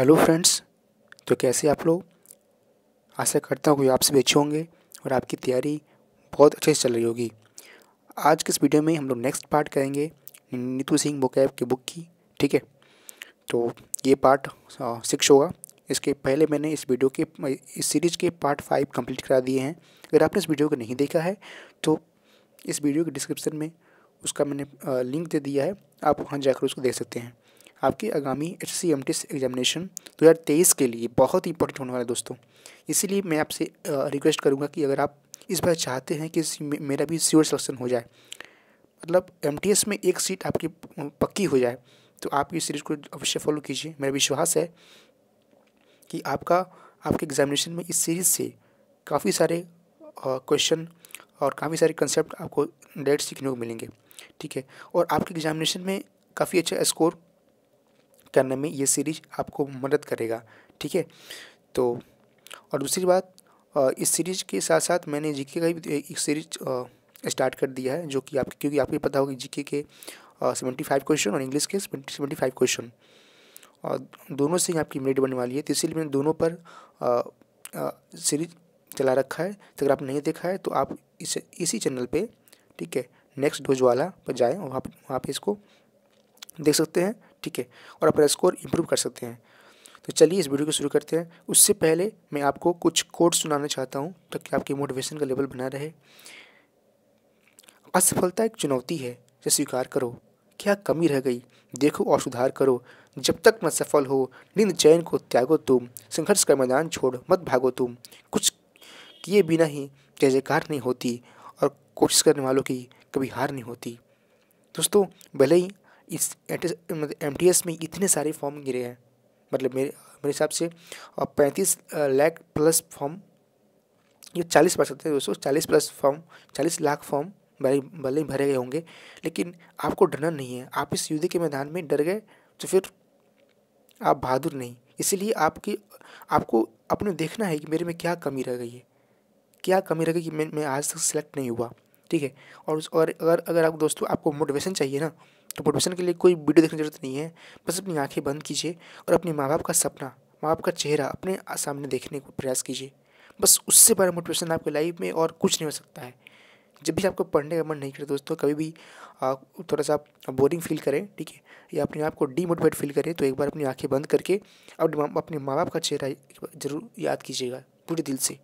hello friends तो कैसे आप लोग आशा करता हूँ कि आप सभी अच्छे होंगे और आपकी तैयारी बहुत अच्छे से चल रही होगी आज के इस वीडियो में हम लोग नेक्स्ट पार्ट करेंगे नीतू सिंह बुक ऐप की बुक की ठीक है तो ये पार्ट सिक्स होगा इसके पहले मैंने इस वीडियो के इस सीरीज़ के पार्ट फाइव कंप्लीट करा दिए हैं अगर आपने इस वीडियो को नहीं देखा है तो इस वीडियो के डिस्क्रिप्शन में उसका मैंने लिंक दे दिया है आप वहाँ जाकर उसको देख सकते हैं आपकी आगामी H C M T examination दो हज़ार तेईस के लिए बहुत ही इंपॉर्टेंट होने वाला है दोस्तों इसीलिए मैं आपसे रिक्वेस्ट करूँगा कि अगर आप इस बार चाहते हैं कि मेरा भी सीवर सिलेक्शन हो जाए मतलब एम में एक सीट आपकी पक्की हो जाए तो आप इस सीरीज़ को अवश्य फॉलो कीजिए मेरा विश्वास है कि आपका आपके एग्जामिनेशन में इस सीरीज़ से काफ़ी सारे क्वेश्चन और काफ़ी सारे कंसेप्ट आपको डायरेक्ट सीखने को मिलेंगे ठीक है और आपके एग्जामिनेशन में काफ़ी अच्छा स्कोर करने में ये सीरीज आपको मदद करेगा ठीक है तो और दूसरी बात इस सीरीज के साथ साथ मैंने जीके का भी एक सीरीज स्टार्ट कर दिया है जो कि आप क्योंकि आपको पता होगा जीके के सेवेंटी फाइव क्वेश्चन और इंग्लिश के सेवेंटी फाइव क्वेश्चन और दोनों से ही आपकी मेरिट बनने वाली है तो इसीलिए मैंने दोनों पर सीरीज चला रखा है तो अगर आप नहीं देखा है तो आप इस इसी चैनल पे ठीक है नेक्स्ट डोज वाला पर जाएँ और वहाँ वहाँ पर इसको देख सकते हैं ठीक है और अपना स्कोर इम्प्रूव कर सकते हैं तो चलिए इस वीडियो को शुरू करते हैं उससे पहले मैं आपको कुछ कोड सुनाना चाहता हूँ ताकि आपकी मोटिवेशन का लेवल बना रहे असफलता एक चुनौती है जो स्वीकार करो क्या कमी रह गई देखो और सुधार करो जब तक मत सफल हो निंद चयन को त्यागो तुम संघर्ष का मैदान छोड़ मत भागो तुम कुछ किए बिना ही जय जयकार नहीं होती और कोशिश करने वालों की कभी हार नहीं होती दोस्तों भले ही इस एम टी एस में इतने सारे फॉर्म गिरे हैं मतलब मेरे मेरे हिसाब से और पैंतीस लाख प्लस फॉर्म ये चालीस परसेंट है दोस्तों चालीस प्लस फॉर्म चालीस लाख फॉर्म भले भले भरे गए होंगे लेकिन आपको डरना नहीं है आप इस युद्ध के मैदान में डर गए तो फिर आप बहादुर नहीं इसीलिए आपकी आपको अपने देखना है कि मेरे में क्या कमी रह गई है क्या कमी रह गई कि मैं मैं आज तक सेलेक्ट नहीं हुआ ठीक है और और अगर अगर आप दोस्तों आपको मोटिवेशन चाहिए ना तो मोटिवेशन के लिए कोई वीडियो देखने की जरूरत नहीं है बस अपनी आंखें बंद कीजिए और अपने माँ बाप का सपना माँ बाप का चेहरा अपने सामने देखने का प्रयास कीजिए बस उससे बड़ा मोटिवेशन आपके लाइफ में और कुछ नहीं हो सकता है जब भी आपको पढ़ने का मन नहीं करे दोस्तों कभी भी थोड़ा सा आप बोरिंग फील करें ठीक है या अपने आप को डीमोटिवेट फील करें तो एक बार अपनी आंखें बंद करके अपने माँ बाप का चेहरा जरूर याद कीजिएगा पूरे दिल से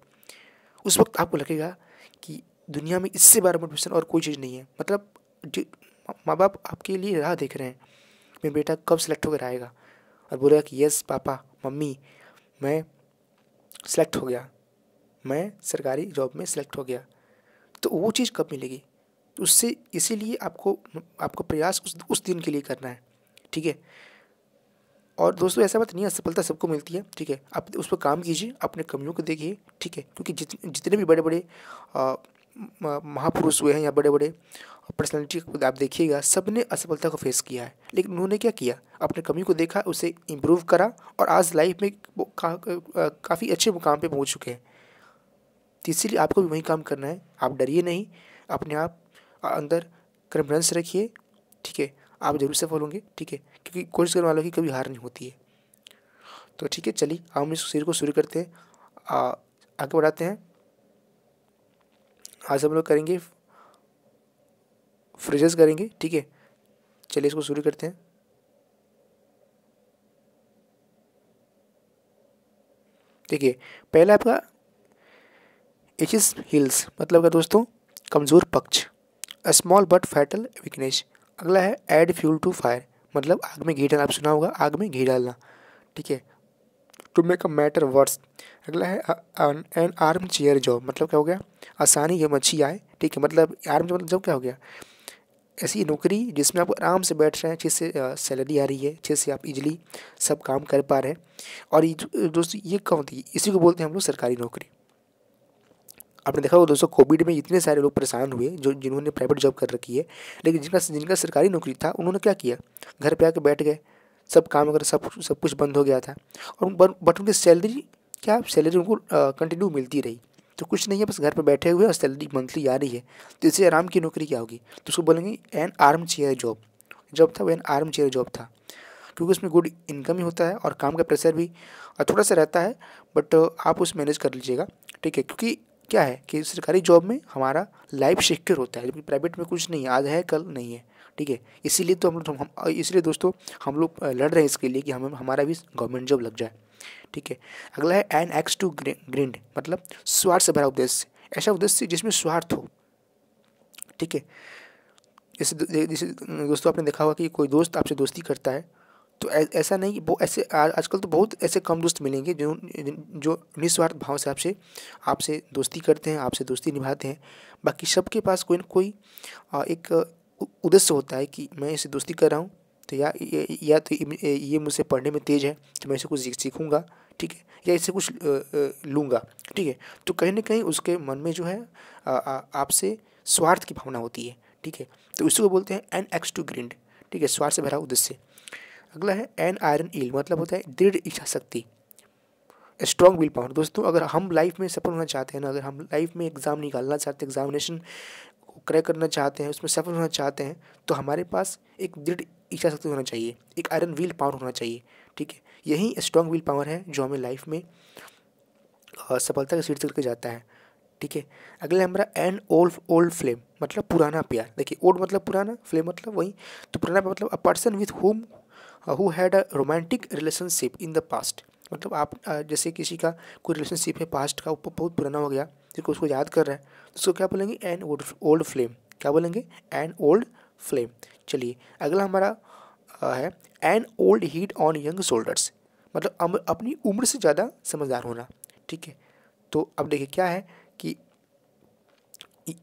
उस वक्त आपको लगेगा कि दुनिया में इससे बड़ा मोटिवेशन और कोई चीज़ नहीं है मतलब माँ बाप आपके लिए राह देख रहे हैं मेरा बेटा कब सेलेक्ट होकर आएगा और बोलेगा कि यस पापा मम्मी मैं सेलेक्ट हो गया मैं सरकारी जॉब में सेलेक्ट हो गया तो वो चीज़ कब मिलेगी उससे इसीलिए आपको आपको प्रयास उस उस दिन के लिए करना है ठीक है और दोस्तों ऐसा बात नहीं है असफलता सबको मिलती है ठीक है आप उस पर काम कीजिए अपने कमियों को देखिए ठीक है क्योंकि जितने जितने भी बड़े बड़े महापुरुष हुए हैं या बड़े बड़े और पर्सनैलिटी आप देखिएगा सब ने असफलता को फेस किया है लेकिन उन्होंने क्या किया अपने कमी को देखा उसे इम्प्रूव करा और आज लाइफ में का, काफ़ी अच्छे मुकाम पे पहुंच चुके हैं तो इसीलिए आपको भी वही काम करना है आप डरिए नहीं अपने आप अंदर कन्फिडेंस रखिए ठीक है आप जरूर सफल होंगे ठीक है क्योंकि कोशिश करने वालों की कभी हार नहीं होती है तो ठीक है चलिए हम इस सीर को शुरू करते हैं आगे बढ़ाते हैं आज हम लोग करेंगे फ्रिजेस करेंगे ठीक है चलिए इसको शुरू करते हैं देखिए पहला आपका एचिस हिल्स मतलब का दोस्तों कमज़ोर पक्ष स्मॉल बट फैटल वीकनेस अगला है एड फ्यूल टू फायर मतलब आग में घी डालना आप सुना होगा आग में घी डालना ठीक है to make a matter worse अगला है एन आर्म चेयर जॉब मतलब क्या हो गया आसानी या मच्छी आए ठीक है मतलब आर्म मतलब जब क्या हो गया ऐसी नौकरी जिसमें आप आराम से बैठ रहे हैं अच्छे से सैलरी आ रही है अच्छे से आप इजली सब काम कर पा रहे हैं और दोस्तों ये कौन थी इसी को बोलते हैं हम लोग सरकारी नौकरी आपने देखा होगा दोस्तों कोविड में इतने सारे लोग परेशान हुए जो जिन्होंने प्राइवेट जॉब कर रखी है लेकिन जिनका जिनका सरकारी नौकरी था उन्होंने क्या किया घर पर आकर बैठ गए सब काम वगैरह सब सब कुछ बंद हो गया था और बट उनकी सैलरी क्या सैलरी उनको कंटिन्यू मिलती रही तो कुछ नहीं है बस घर पर बैठे हुए और सैलरी मंथली आ रही है तो इससे आराम की नौकरी क्या होगी तो उसको बोलेंगे an armchair job job था वो एन आर्म चेयर जॉब था क्योंकि उसमें गुड इनकम ही होता है और काम का प्रेशर भी थोड़ा सा रहता है बट आप उस मैनेज कर लीजिएगा ठीक है क्योंकि क्या है कि सरकारी जॉब में हमारा लाइफ सिक्योर होता है जबकि प्राइवेट में कुछ नहीं है आज है कल नहीं है ठीक है इसीलिए तो हम लोग हम इसलिए दोस्तों हम लोग लड़ रहे हैं इसके लिए कि हमें हमारा भी गवर्नमेंट जॉब लग जाए ठीक है अगला है एन एक्स टू ग्रिंड मतलब स्वार्थ से भरा उद्देश्य ऐसा उद्देश्य जिसमें स्वार्थ हो ठीक है जैसे जैसे दोस्तों आपने देखा होगा कि कोई दोस्त आपसे दोस्ती करता है तो ऐसा नहीं वो ऐसे आजकल तो बहुत ऐसे कम दोस्त मिलेंगे जो जो निस्वार्थ भाव से आपसे आपसे दोस्ती करते हैं आपसे दोस्ती निभाते हैं बाकी सबके पास कोई ना कोई एक उद्देश्य होता है कि मैं इसे दोस्ती कर रहा हूँ तो या या तो ये मुझसे पढ़ने में तेज़ है तो मैं इसे कुछ सीखूँगा ठीक है या इसे कुछ लूँगा ठीक है तो कहीं ना कहीं उसके मन में जो है आपसे स्वार्थ की भावना होती है ठीक है तो को बोलते हैं एन एक्स टू ग्रिंड ठीक है स्वार्थ से भरा उद्देश्य अगला है एन आयरन ईल मतलब होता है दृढ़ इच्छा शक्ति स्ट्रॉन्ग विल पावर दोस्तों अगर हम लाइफ में सफल होना चाहते हैं ना अगर हम लाइफ में एग्ज़ाम निकालना चाहते हैं एग्जामिनेशन क्रय करना चाहते हैं उसमें सफल होना चाहते हैं तो हमारे पास एक दृढ़ इच्छा शक्ति होना चाहिए एक आयरन व्हील पावर होना चाहिए ठीक है यही स्ट्रॉन्ग व्हील पावर है जो हमें लाइफ में सफलता के सीट करके जाता है ठीक है अगला हमारा एंड ओल्ड ओल्ड फ्लेम मतलब पुराना प्यार देखिए ओल्ड मतलब पुराना फ्लेम मतलब वही तो पुराना मतलब a person with whom who had a romantic relationship in the past मतलब आप जैसे किसी का कोई रिलेशनशिप है पास्ट का बहुत पुराना हो गया जिसको उसको याद कर रहे हैं तो उसको क्या बोलेंगे एन ओल्ड ओल्ड फ्लेम क्या बोलेंगे एन ओल्ड फ्लेम चलिए अगला हमारा है an old head on young shoulders मतलब अपनी उम्र से ज़्यादा समझदार होना ठीक है तो अब देखिए क्या है कि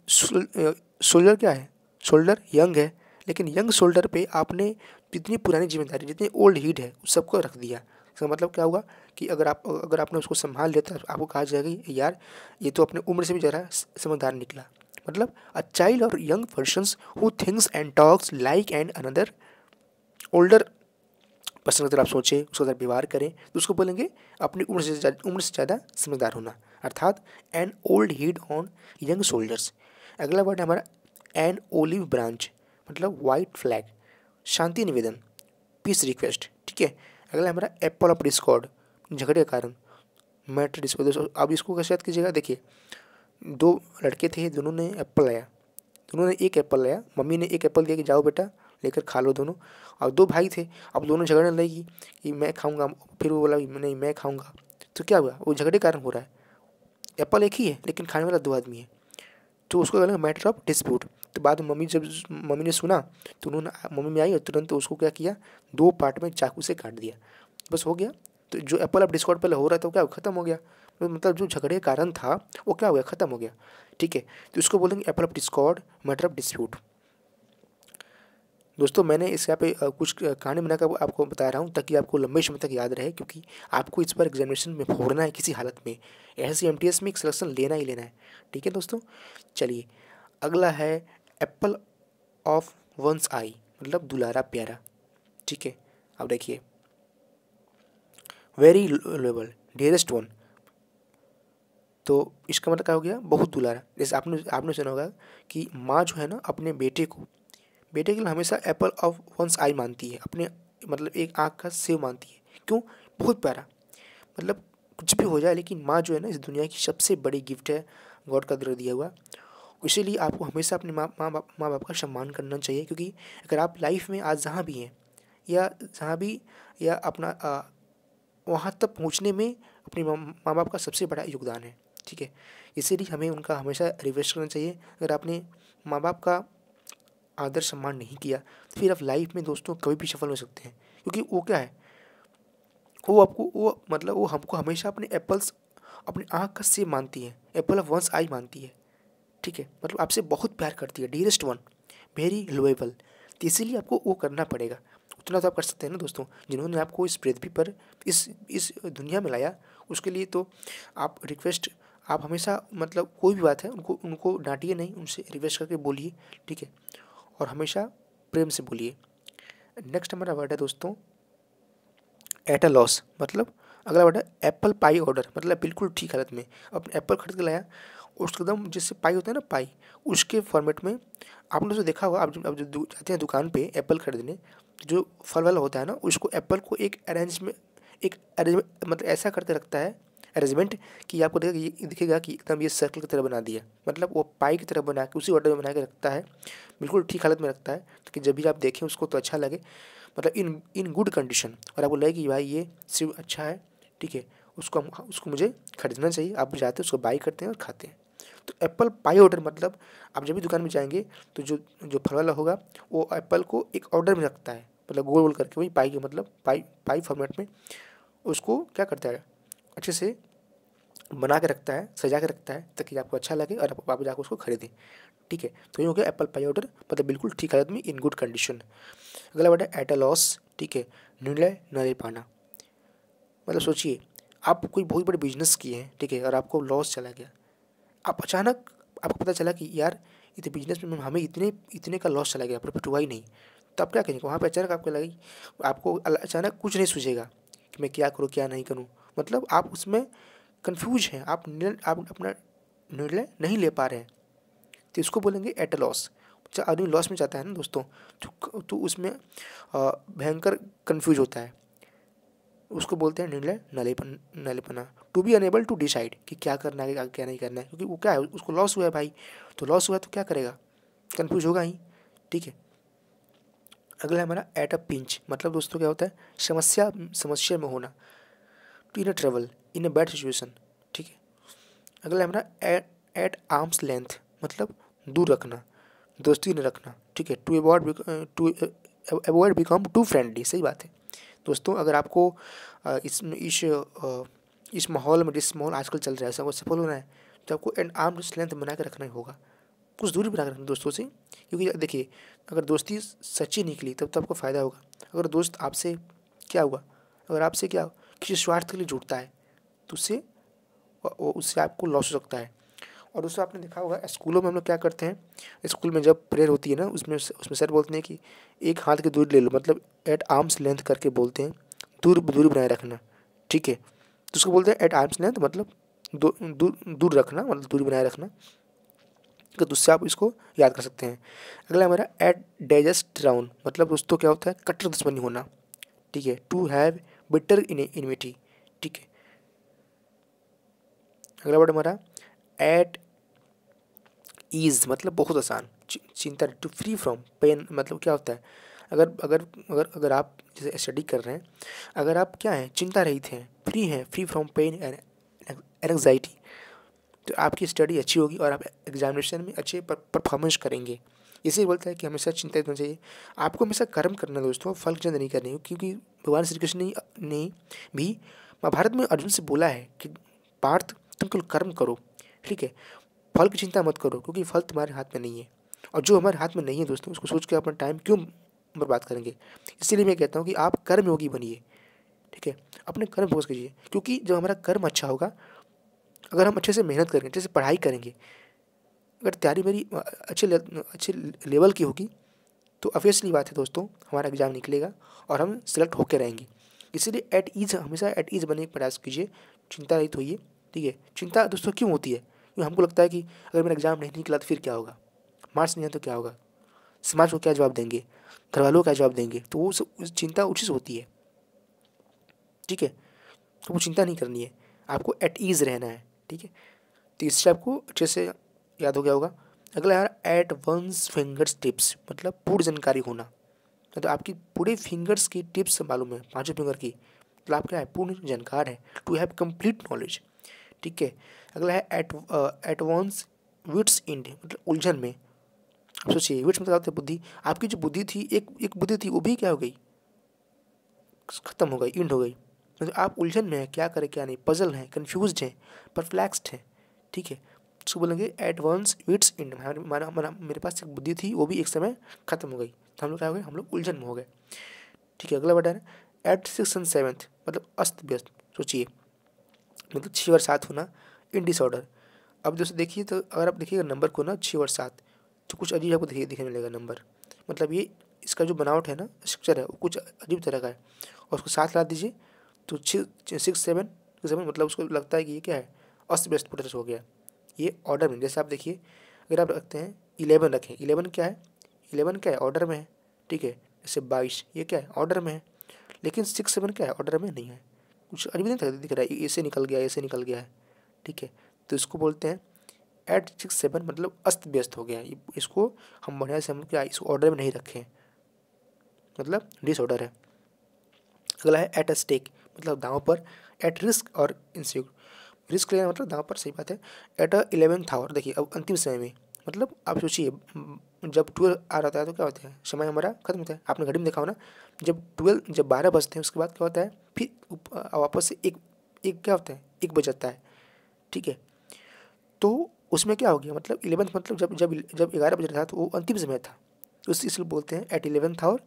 शोल्डर क्या है शोल्डर यंग है लेकिन यंग शोल्डर पे आपने जितनी पुरानी जिम्मेदारी जितनी ओल्ड हीट है उस सबको रख दिया इसका मतलब क्या होगा कि अगर आप अगर आपने उसको संभाल लिया तो आपको कहा जाएगा कि यार ये तो अपने उम्र से भी ज़रा समझदार निकला मतलब अ चाइल्ड और young persons who thinks and talks like and another older person अगर आप सोचें उसका अगर व्यवहार करें तो उसको बोलेंगे अपनी उम्र से उम्र से ज़्यादा समझदार होना अर्थात an old head on young shoulders अगला वर्ड है हमारा एन ओलिव ब्रांच मतलब वाइट फ्लैग शांति निवेदन पीस रिक्वेस्ट ठीक है अगला हमारा एप्पल ऑफ डिस्कॉर्ड झगड़े का कारण मैट डिस्को तो दोस्तों अब इसको कैसे याद कीजिएगा देखिए दो लड़के थे दोनों ने एप्पल लाया दोनों ने एक एप्पल लाया मम्मी ने एक एप्पल दिया कि जाओ बेटा लेकर खा लो दोनों और दो भाई थे अब दोनों झगड़ने लगी कि मैं खाऊंगा फिर वो बोला नहीं मैं खाऊंगा तो क्या हुआ वो झगड़े कारण हो रहा है एप्पल एक ही है लेकिन खाने वाला दो आदमी है तो उसको कहेंगे मैटर ऑफ डिस्प्यूट तो बाद में मम्मी जब मम्मी ने सुना तो उन्होंने मम्मी में आई और तुरंत उसको क्या किया दो पार्ट में चाकू से काट दिया बस हो गया तो जो एप्पल अब डिस्कॉर्ड पहले हो रहा था वो क्या खत्म हो गया तो मतलब जो झगड़े का कारण था वो क्या हो गया ख़त्म हो गया ठीक है तो इसको बोलेंगे apple of discord matter of dispute दोस्तों मैंने इस यहाँ पे कुछ कहानी बनाकर आपको बता रहा हूँ ताकि आपको लंबे समय तक याद रहे क्योंकि आपको इस बार एग्जामिनेशन में फोड़ना है किसी हालत में ऐसे एम में एक सिलेक्शन लेना ही लेना है ठीक है दोस्तों चलिए अगला है एप्पल ऑफ वंस आई मतलब दुलारा प्यारा ठीक है अब देखिए वेरी लोएबल डियरेस्ट वन तो इसका मतलब क्या हो गया बहुत दुलारा जैसे आपने आपने सुना होगा कि माँ जो है ना अपने बेटे को बेटे के लिए हमेशा एप्पल ऑफ वंस आई मानती है अपने मतलब एक आँख का सेव मानती है क्यों बहुत प्यारा मतलब कुछ भी हो जाए लेकिन माँ जो है ना इस दुनिया की सबसे बड़ी गिफ्ट है गॉड का दर दिया हुआ इसीलिए आपको हमेशा अपने माँ माँ बाप माँ बाप का सम्मान करना चाहिए क्योंकि अगर आप लाइफ में आज जहाँ भी हैं या जहाँ भी या अपना वहाँ तक पहुँचने में अपने माँ बाप का सबसे बड़ा योगदान है ठीक है इसीलिए हमें उनका हमेशा रिवेस्ट करना चाहिए अगर आपने माँ बाप का आदर सम्मान नहीं किया तो फिर आप लाइफ में दोस्तों कभी भी सफल हो सकते हैं क्योंकि वो क्या है वो आपको वो मतलब वो हमको हमेशा अपने एप्पल्स अपने आँख का से मानती है एप्पल ऑफ वंस आई मानती है ठीक है मतलब आपसे बहुत प्यार करती है डियरेस्ट वन वेरी लोएबल तो इसीलिए आपको वो करना पड़ेगा उतना तो आप कर सकते हैं ना दोस्तों जिन्होंने आपको इस पृथ्वी पर इस इस दुनिया में लाया उसके लिए तो आप रिक्वेस्ट आप हमेशा मतलब कोई भी बात है उनको उनको डांटिए नहीं उनसे रिक्वेस्ट करके बोलिए ठीक है और हमेशा प्रेम से बोलिए नेक्स्ट हमारा वर्ड है दोस्तों एट अ लॉस मतलब अगला वर्ड है एप्पल पाई ऑर्डर मतलब बिल्कुल ठीक हालत में अपने एप्पल खरीद के लाया उसके एकदम जिससे पाई होता है ना पाई उसके फॉर्मेट में आपने जो देखा होगा आप जब आप जाते हैं दुकान पे एप्पल खरीदने जो फल वाला होता है ना उसको एप्पल को एक अरेंज में एक अरेंज मतलब ऐसा करते रखता है अरेंजमेंट कि आपको देखा ये दिखेगा कि एकदम ये सर्कल की तरह बना दिया मतलब वो पाई की तरह बना के उसी ऑर्डर में बना के रखता है बिल्कुल ठीक हालत में रखता है कि जब भी आप देखें उसको तो अच्छा लगे मतलब इन इन गुड कंडीशन और आपको लगे कि भाई ये सिर्फ अच्छा है ठीक है उसको उसको मुझे खरीदना चाहिए आप जाते हैं उसको बाई करते हैं और खाते हैं तो एप्पल पाई ऑर्डर मतलब आप जब भी दुकान में जाएंगे तो जो जो फल वाला होगा वो एप्पल को एक ऑर्डर में रखता है मतलब गोल गोल करके वही पाई के मतलब पाई पाई फॉर्मेट में उसको क्या करता है अच्छे से बना के रखता है सजा के रखता है ताकि आपको अच्छा लगे और आप, जाकर उसको खरीदें ठीक है तो ये हो गया एप्पल पाई ऑर्डर मतलब बिल्कुल ठीक हालत में इन गुड कंडीशन अगला वर्ड है एट अ लॉस ठीक है निर्णय न ले पाना मतलब सोचिए आप कोई बहुत बड़े बिजनेस किए हैं ठीक है और आपको लॉस चला गया आप अचानक आपको पता चला कि यार ये तो बिजनेस में हमें इतने इतने का लॉस चला गया प्रॉफिट हुआ ही नहीं तो आप क्या करेंगे वहाँ पर अचानक आपको लगे आपको अचानक कुछ नहीं सूझेगा कि मैं क्या करूँ क्या नहीं करूँ मतलब आप उसमें कन्फ्यूज हैं आप आप अपना निर्णय नहीं ले पा रहे हैं तो इसको बोलेंगे एट अ लॉस आदमी लॉस में जाता है ना दोस्तों तो, तो उसमें भयंकर कन्फ्यूज होता है उसको बोलते हैं निर्णय नलेपन नलेपना to be unable to decide कि क्या करना है क्या नहीं करना है क्योंकि वो क्या है उसको लॉस हुआ है भाई तो लॉस हुआ तो क्या करेगा कन्फ्यूज होगा ही ठीक है अगला हमारा एट अ पिंच मतलब दोस्तों क्या होता है समस्या समस्या में होना to in a trouble in a bad situation ठीक है अगला हमारा एट एट आर्म्स लेंथ मतलब दूर रखना दोस्ती न रखना ठीक है to avoid to avoid become too friendly सही बात है दोस्तों अगर आपको इस इस इस माहौल में जिस माहौल आजकल चल रहा है वो सफल होना है तो आपको एंड आर्म लेंथ बना के रखना ही होगा कुछ दूरी बना के रखना दोस्तों से क्योंकि देखिए अगर दोस्ती सच्ची निकली तब तो आपको फ़ायदा होगा अगर दोस्त आपसे क्या हुआ अगर आपसे क्या किसी स्वार्थ के लिए जुड़ता है तो उससे उससे आपको लॉस हो सकता है और उसमें आपने देखा होगा स्कूलों में हम लोग क्या करते हैं स्कूल में जब प्रेयर होती है ना उसमें उसमें सर बोलते हैं कि एक हाथ की दूरी ले लो मतलब एट आर्म्स लेंथ करके बोलते हैं दूर दूरी बनाए रखना ठीक है तो उसको बोलते हैं एट आर्म्स लेंथ मतलब दूर दूर रखना मतलब दूरी बनाए रखना तो उससे आप इसको याद कर सकते हैं अगला हमारा एट डाइजेस्ट राउंड मतलब दोस्तों क्या होता है कट्टर दुश्मनी होना ठीक है to have bitter in enmity ठीक है अगला वर्ड हमारा एट ईज मतलब बहुत आसान चिंता टू फ्री फ्रॉम पेन मतलब क्या होता है अगर अगर अगर अगर आप जैसे स्टडी कर रहे हैं अगर आप क्या हैं चिंता रहित हैं फ्री हैं free from pain and anxiety तो आपकी स्टडी अच्छी होगी और आप एग्जामिनेशन में अच्छे परफॉर्मेंस करेंगे इसी बोलता है कि हमेशा चिंता होना चाहिए आपको हमेशा कर्म करना दोस्तों फल चिंता नहीं करनी क्योंकि भगवान श्री कृष्ण ने, भी महाभारत में अर्जुन से बोला है कि पार्थ तुम कुल कर्म करो ठीक है फल की चिंता मत करो क्योंकि फल तुम्हारे हाथ में नहीं है और जो हमारे हाथ में नहीं है दोस्तों उसको सोच के अपना टाइम क्यों बर्बाद करेंगे इसीलिए मैं कहता हूँ कि आप कर्म योगी बनिए ठीक है अपने कर्म फोकस कीजिए क्योंकि जब हमारा कर्म अच्छा होगा अगर हम अच्छे से मेहनत करेंगे अच्छे से पढ़ाई करेंगे अगर तैयारी मेरी अच्छे ले, अच्छे लेवल की होगी तो ऑब्वियसली बात है दोस्तों हमारा एग्ज़ाम निकलेगा और हम सिलेक्ट होकर रहेंगे इसीलिए एट ईज़ हमेशा एट ईज़ बनने का प्रयास कीजिए चिंता रहित होइए ठीक है चिंता दोस्तों क्यों होती है क्योंकि हमको लगता है कि अगर मेरा एग्ज़ाम नहीं निकला तो फिर क्या होगा मार्क्स नहीं है तो क्या होगा समाज को क्या जवाब देंगे घर वालों का जवाब देंगे तो वो सब चिंता उचित होती है ठीक है तो वो चिंता नहीं करनी है आपको एट ईज़ रहना है ठीक है तो इससे आपको अच्छे से याद हो गया होगा अगला यार एट वंस फिंगर्स टिप्स मतलब पूरी जानकारी होना मतलब तो आपकी पूरे फिंगर्स की टिप्स मालूम है पाँचों फिंगर की मतलब आप क्या है पूर्ण जानकार है टू हैव कंप्लीट नॉलेज ठीक है अगला है एट एडवांस विट्स इंड मतलब उलझन में आप सोचिए विट्स मतलब आते बुद्धि आपकी जो बुद्धि थी एक एक बुद्धि थी वो भी क्या हो गई ख़त्म हो गई इंड हो गई मतलब आप उलझन में हैं क्या करें क्या नहीं पजल हैं कन्फ्यूज हैं परफ्लैक्सड हैं ठीक है उसको बोलेंगे एडवांस विट्स इंड मेरे पास एक बुद्धि थी वो भी एक समय ख़त्म हो गई तो हम लोग क्या हो गए हम लोग उलझन में हो गए ठीक है अगला बटन है एट सिक्स एंड सेवन्थ मतलब अस्त व्यस्त सोचिए मतलब छः और सात होना इन डिसऑर्डर अब जैसे देखिए तो अगर आप देखिएगा नंबर को ना छः और सात तो कुछ अजीब आपको देखिए दिखने मिलेगा नंबर मतलब ये इसका जो बनावट है ना स्ट्रक्चर है वो कुछ अजीब तरह का है और उसको साथ ला दीजिए तो छः सिक्स सेवन सेवन मतलब उसको लगता है कि ये क्या है अस्त व्यस्त प्रोसेस हो गया ये ऑर्डर में जैसे आप देखिए अगर आप रखते हैं इलेवन रखें इलेवन क्या है इलेवन क्या है ऑर्डर में है ठीक है जैसे बाईस ये क्या है ऑर्डर में है लेकिन सिक्स सेवन क्या है ऑर्डर में नहीं है कुछ भी नहीं दिख रहा है ऐसे निकल गया ऐसे निकल गया है ठीक है तो इसको बोलते हैं एट सिक्स सेवन मतलब अस्त व्यस्त हो गया है इसको हम बढ़िया से हम क्या इस ऑर्डर में नहीं रखें मतलब डिसऑर्डर है अगला है एट अ स्टेक मतलब दाव पर एट रिस्क और इंस्यूर रिस्क लेना मतलब दाव पर सही बात है एट अ इलेवेंथ आवर देखिए अब अंतिम समय में मतलब आप सोचिए जब ट्वेल्व आ रहा है तो क्या होता है समय हमारा खत्म होता है आपने घड़ी में देखा हो ना जब ट्वेल्व जब बारह बजते हैं उसके बाद क्या होता है फिर वापस से एक एक क्या होता है एक बज जाता है ठीक है तो उसमें क्या हो गया मतलब इलेवंथ मतलब जब जब जब ग्यारह बज रहा था तो वो अंतिम समय था उस इसलिए बोलते हैं एट इलेवंथ और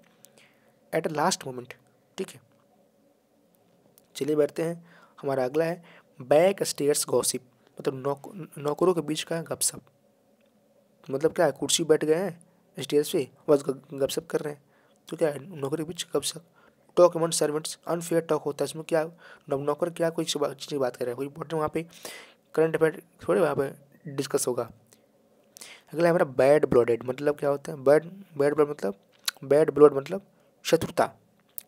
एट अ लास्ट मोमेंट ठीक है चलिए बैठते हैं हमारा अगला है बैक स्टेयर्स गॉसिप मतलब नौक नौकरों के बीच का गपशप मतलब क्या है कुर्सी बैठ गए हैं स्टेज पे बस गपशप कर रहे हैं तो क्या है नौकरी के बीच गपशप talk among servants unfair talk होता है इसमें क्या नौकर क्या कोई चीज़ की बात कर रहे हैं कोई इंपॉर्टेंट वहाँ पे करंट अफेयर थोड़े वहाँ पे डिस्कस होगा अगला हमारा बैड ब्लडेड मतलब क्या होता है बैड बैड ब्लड मतलब बैड ब्लड मतलब शत्रुता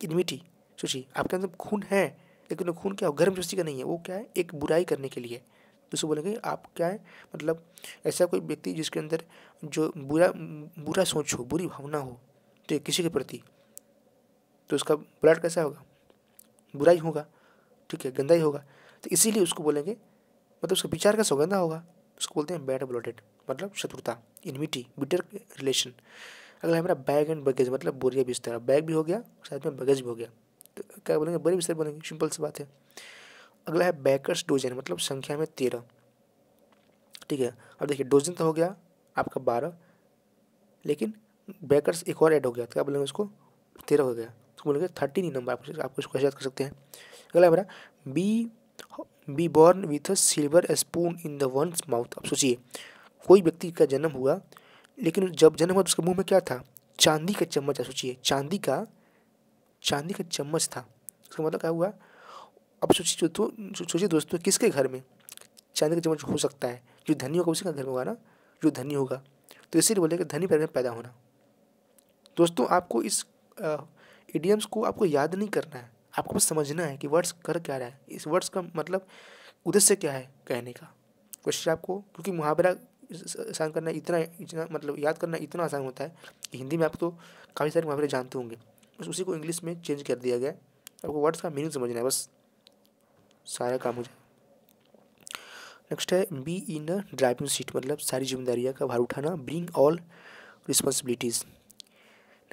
इनमिटी सोचिए आपके अंदर खून है लेकिन खून क्या हो गर्म जोशी का नहीं है वो क्या है एक बुराई करने के लिए जिसको बोलेंगे आप क्या है मतलब ऐसा कोई व्यक्ति जिसके अंदर जो बुरा बुरा सोच हो बुरी भावना हो तो किसी के प्रति तो उसका ब्लड कैसा होगा बुरा ही होगा ठीक है गंदा ही होगा तो इसीलिए उसको बोलेंगे मतलब उसका विचार कैसा गंदा होगा उसको बोलते हैं बैड ब्लडेड मतलब शत्रुता इनमिटी बिटर रिलेशन अगला हमारा बैग एंड बगेज मतलब बोरिया बिस्तर बैग भी हो गया साथ में बगेज भी हो गया तो क्या बोलेंगे बड़े बिस्तर बोलेंगे सिंपल सी बात है अगला है बैकर्स डोजन मतलब संख्या में तेरह ठीक है अब देखिए डोजन तो हो गया आपका बारह लेकिन बैकर्स एक और ऐड हो गया तो क्या बोलेंगे उसको तेरह हो गया तो बोलेंगे थर्टी नहीं नंबर आपको उसको इसको याद कर सकते हैं अगला हमारा be be born with a silver spoon in the one's mouth अब सोचिए कोई व्यक्ति का जन्म हुआ लेकिन जब जन्म हुआ तो उसके मुंह में क्या था चांदी का चम्मच सोचिए चांदी का चांदी का चम्मच था उसका मतलब क्या हुआ अब सोचिए सोची तो, सोचिए दोस्तों किसके घर में चांदी का चम्मच हो सकता है जो धनी होगा उसी का घर में होगा ना जो धनी होगा तो इसीलिए बोलेगा धनी पैर में पैदा होना दोस्तों आपको इस इडियम्स को आपको याद नहीं करना है आपको बस समझना है कि वर्ड्स कर क्या रहा है इस वर्ड्स का मतलब उद्देश्य क्या है कहने का क्वेश्चन आपको क्योंकि मुहावरा आसान करना इतना इतना मतलब याद करना इतना आसान होता है कि हिंदी में आप तो काफ़ी सारे मुहावरे जानते होंगे बस उसी को इंग्लिश में चेंज कर दिया गया आपको वर्ड्स का मीनिंग समझना है बस सारा काम हो जाए नेक्स्ट है be in a driving seat मतलब सारी जिम्मेदारियाँ का भार उठाना ब्रिंग ऑल रिस्पॉन्सिबिलिटीज़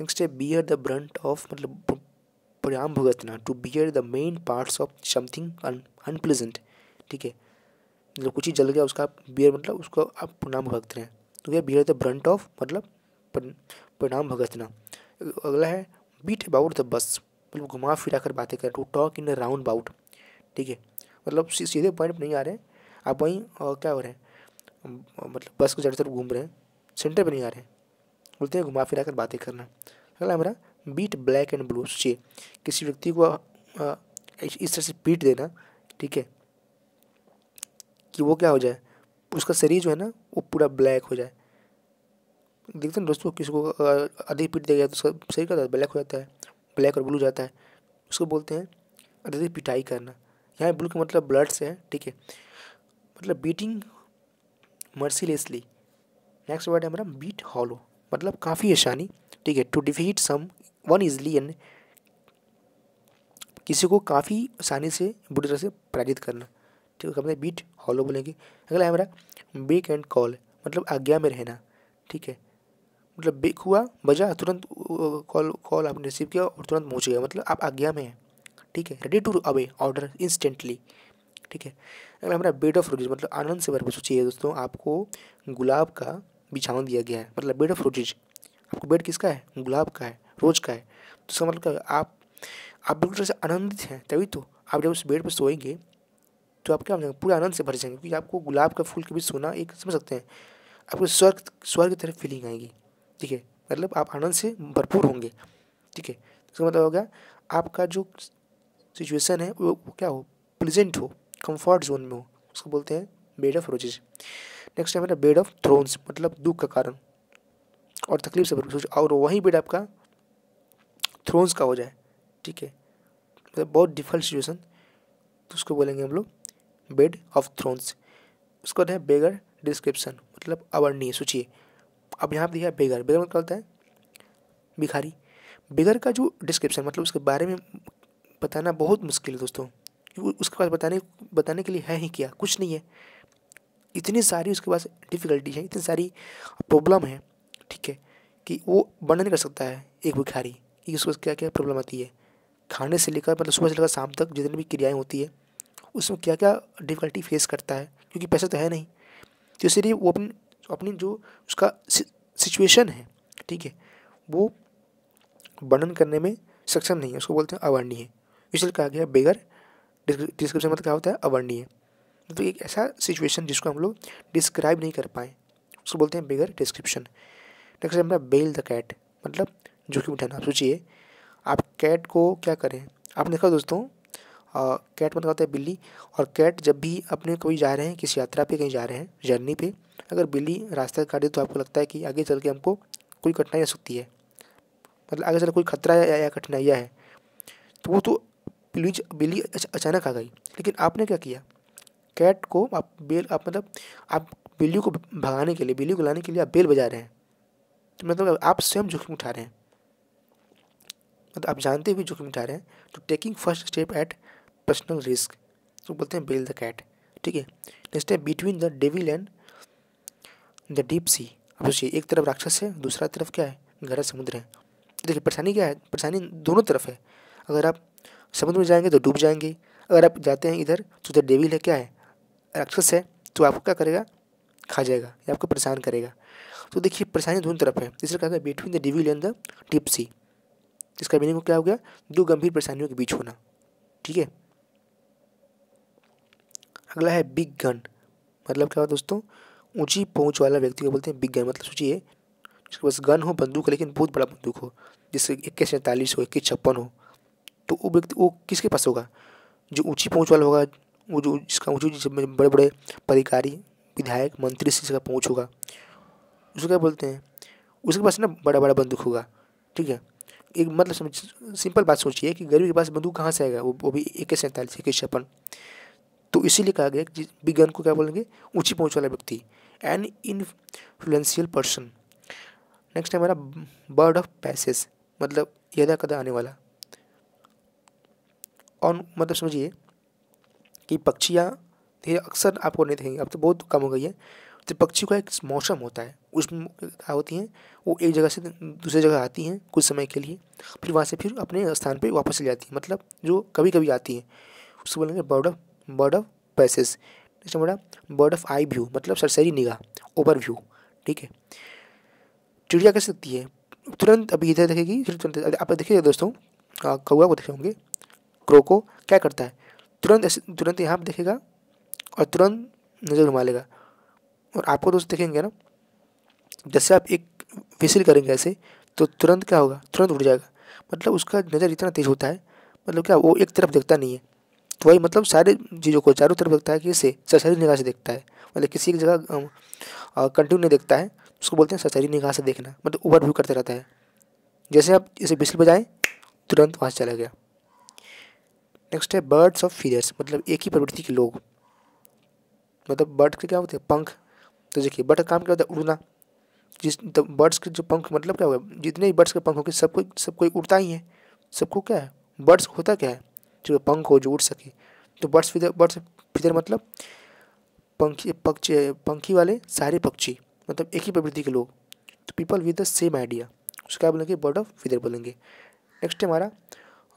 नेक्स्ट है बियर द ब्रंट ऑफ मतलब परिणाम भुगतना to bear the main parts of something unpleasant ठीक है मतलब कुछ ही जल गया उसका बियर मतलब उसको आप परिणाम भुगत रहे हैं तो यह बियर द ब्रंट ऑफ मतलब परिणाम भुगतना अगला है बीट अबाउट द बस मतलब घुमा फिरा कर बातें कर to talk in a round about ठीक है मतलब सीधे पॉइंट पर नहीं आ रहे हैं आप वहीं क्या हो रहे हैं मतलब बस को तरफ घूम रहे हैं सेंटर पर नहीं आ रहे हैं बोलते हैं घुमा फिरा कर बातें करना अगला हमारा बीट ब्लैक एंड ब्लू चाहिए किसी व्यक्ति को इस तरह से पीट देना ठीक है कि वो क्या हो जाए उसका शरीर जो है ना वो पूरा ब्लैक हो जाए देखते हैं दोस्तों किसी को अधिक पीट दिया जाए तो उसका शरीर का ब्लैक हो जाता है ब्लैक और ब्लू जाता है उसको बोलते हैं अधिक पिटाई करना यहाँ ब्लू का मतलब ब्लड से है ठीक है मतलब बीटिंग मर्सीलेसली नेक्स्ट वर्ड है हमारा बीट हॉलो मतलब काफ़ी आसानी ठीक है to defeat someone easily and किसी को काफ़ी आसानी से बुरी तरह से पराजित करना ठीक है मतलब बीट हॉलो बोलेंगे अगला है हमारा बेक एंड कॉल मतलब आज्ञा में रहना ठीक है मतलब बेक हुआ बजा तुरंत कॉल कॉल आपने रिसीव किया और तुरंत पहुँच गया मतलब आप आज्ञा में हैं ठीक है ready to obey order instantly ठीक है अगर हमारा बेड ऑफ रोजेज मतलब आनंद से भरपूर सोचिए दोस्तों आपको गुलाब का बिछाव दिया गया है मतलब बेड ऑफ रोजेज आपको बेड किसका है गुलाब का है रोज का है तो उसका मतलब आप आप बिल्कुल से आनंदित हैं तभी तो आप जब उस बेड पर सोएंगे तो आप क्या जाएंगे पूरे आनंद से भर जाएंगे क्योंकि आपको गुलाब का फूल के बीच सोना एक समझ सकते हैं आपको स्वर्ग स्वर्ग की तरफ फीलिंग आएगी ठीक है मतलब आप आनंद से भरपूर होंगे ठीक है तो इसका मतलब होगा आपका जो सिचुएशन है वो क्या हो प्लेजेंट हो कंफर्ट जोन में हो उसको बोलते हैं बेड ऑफ रोजेज नेक्स्ट है मेरा बेड ऑफ थ्रोन्स मतलब दुख का कारण और तकलीफ से सोच और वही बेड आपका थ्रोन्स का हो जाए ठीक है मतलब बहुत डिफिकल्ट सिचुएशन तो उसको बोलेंगे हम लोग बेड ऑफ थ्रोन्स उसको है बेगर डिस्क्रिप्शन मतलब अवर्णीय सोचिए अब यहाँ पर देखिए बेगर बेगर मतलब होता है भिखारी बेगर का जो डिस्क्रिप्शन मतलब उसके बारे में बताना बहुत मुश्किल है दोस्तों उसके पास बताने बताने के लिए है ही क्या कुछ नहीं है इतनी सारी उसके पास डिफ़िकल्टी है इतनी सारी प्रॉब्लम है ठीक है कि वो वर्णन कर सकता है एक भिखारी कि उसके पास क्या क्या प्रॉब्लम आती है खाने से लेकर मतलब सुबह से लेकर शाम तक जितनी भी क्रियाएँ होती है उसमें क्या क्या डिफ़िकल्टी फेस करता है क्योंकि पैसा तो है नहीं तो इसलिए वो अपनी अपनी जो उसका सिचुएशन है ठीक है वो वर्णन करने में सक्षम नहीं है उसको बोलते हैं अवर्णीय इसलिए कहा गया बेगर डिस्क्रिप्शन मतलब तो क्या होता है अवर्णीय तो एक ऐसा सिचुएशन जिसको हम लोग डिस्क्राइब नहीं कर पाए उसको बोलते हैं बेगर डिस्क्रिप्शन नेक्स्ट हमारा बेल द कैट मतलब जो कि उठाना आप सोचिए आप कैट को क्या करें आपने देखा दोस्तों आ, कैट मतलब होता है बिल्ली और कैट जब भी अपने कोई जा रहे हैं किसी यात्रा पे कहीं जा रहे हैं जर्नी पे अगर बिल्ली रास्ता दे तो आपको लगता है कि आगे चल के हमको कोई कठिनाई आ सकती है मतलब आगे चल कोई खतरा या, या कठिनाइयाँ है तो वो तो प्लीज बिल्ली अचानक आ गई लेकिन आपने क्या किया कैट को आप बेल आप मतलब आप बिल्ली को भगाने के लिए बिल्ली को लाने के लिए आप बेल बजा रहे हैं तो मतलब आप स्वयं जोखिम उठा रहे हैं मतलब आप जानते हुए जोखिम उठा रहे हैं तो taking first step at personal risk तो बोलते हैं बेल द कैट ठीक है नेक्स्ट है between the devil and the deep sea अब सोचिए एक तरफ राक्षस है दूसरा तरफ क्या है गहरा समुद्र है देखिए परेशानी क्या है परेशानी दोनों तरफ है अगर आप समुद्र में जाएंगे तो डूब जाएंगे अगर आप जाते हैं इधर तो उधर डेविल है क्या है राक्षस है तो आपको क्या करेगा खा जाएगा या आपको परेशान करेगा तो देखिए परेशानी दोनों तरफ है इसलिए कहता है between the devil and the deep sea इसका मीनिंग क्या हो गया दो गंभीर परेशानियों के बीच होना ठीक है अगला है बिग गन मतलब क्या होता है दोस्तों ऊंची पहुंच वाला व्यक्ति को बोलते हैं बिग गन मतलब सोचिए जिसके पास गन हो बंदूक लेकिन बहुत बड़ा बंदूक हो जिससे इक्कीस सैंतालीस हो इक्कीस छप्पन हो तो वो व्यक्ति वो किसके पास होगा जो ऊँची पहुँच वाला होगा वो जो जिसका ऊँची ऊँची बड़े बड़े पदिकारी विधायक मंत्री से जिसका पहुँच होगा उसको क्या बोलते हैं उसके पास ना बड़ा बड़ा बंदूक होगा ठीक है एक मतलब समझ सिंपल बात सोचिए कि गरीब के पास बंदूक कहाँ से आएगा वो वो भी एक सैंतालीस एक छप्पन तो इसीलिए कहा गया कि विज्ञान को क्या बोलेंगे ऊँची पहुँच वाला व्यक्ति एन इन्फ्लुएंशियल पर्सन नेक्स्ट है हमारा बर्ड ऑफ पैसेस मतलब यदा कदा आने वाला और मतलब समझिए कि पक्षियाँ धीरे अक्सर आपको नहीं देखेंगे अब तो बहुत कम हो गई है तो पक्षी का एक मौसम होता है उसमें क्या होती हैं वो एक जगह से दूसरी जगह आती हैं कुछ समय के लिए फिर वहाँ से फिर अपने स्थान पर वापस ले जाती हैं मतलब जो कभी कभी आती हैं उसको बोलेंगे bird of bird of passage next बोला बर्ड ऑफ आई व्यू मतलब सरसरी निगाह ओवर व्यू ठीक है चिड़िया कैसे लगती है तुरंत अभी इधर देखेगी फिर तुरंत आप देखिएगा दोस्तों कौआ को देखे होंगे क्रो को क्या करता है तुरंत तुरंत यहाँ पर देखेगा और तुरंत नज़र घुमा लेगा और आपको दोस्त देखेंगे ना जैसे आप एक विसिल करेंगे ऐसे तो तुरंत क्या होगा तुरंत उड़ जाएगा मतलब उसका नज़र इतना तेज़ होता है मतलब क्या वो एक तरफ देखता नहीं है तो वही मतलब सारे चीज़ों को चारों तरफ देखता है कि इसे सरसरी निगाह से देखता है मतलब किसी एक जगह कंटिन्यू नहीं देखता है उसको बोलते हैं सरसरी निगाह से देखना मतलब ओवर व्यू करते रहता है जैसे आप इसे बिस्ल बजाएं तुरंत वहाँ से चला गया नेक्स्ट है बर्ड्स ऑफ फीदर्स मतलब एक ही प्रवृत्ति के लोग मतलब बर्ड के क्या होते हैं पंख तो देखिए बर्ड का काम क्या होता है उड़ना जिस तो बर्ड्स के जो पंख मतलब क्या होगा जितने भी बर्ड्स के पंख होंगे सबको सबको उड़ता ही है सबको क्या है बर्ड्स होता क्या है जो पंख हो जो उड़ सके तो बर्ड्स फिदर बर्ड्स फिदर मतलब पंखी पक्ष पंखी वाले सारे पक्षी मतलब एक ही प्रवृत्ति के लोग तो people with the same idea उसका बोलेंगे बर्ड ऑफ फिदर बोलेंगे नेक्स्ट है हमारा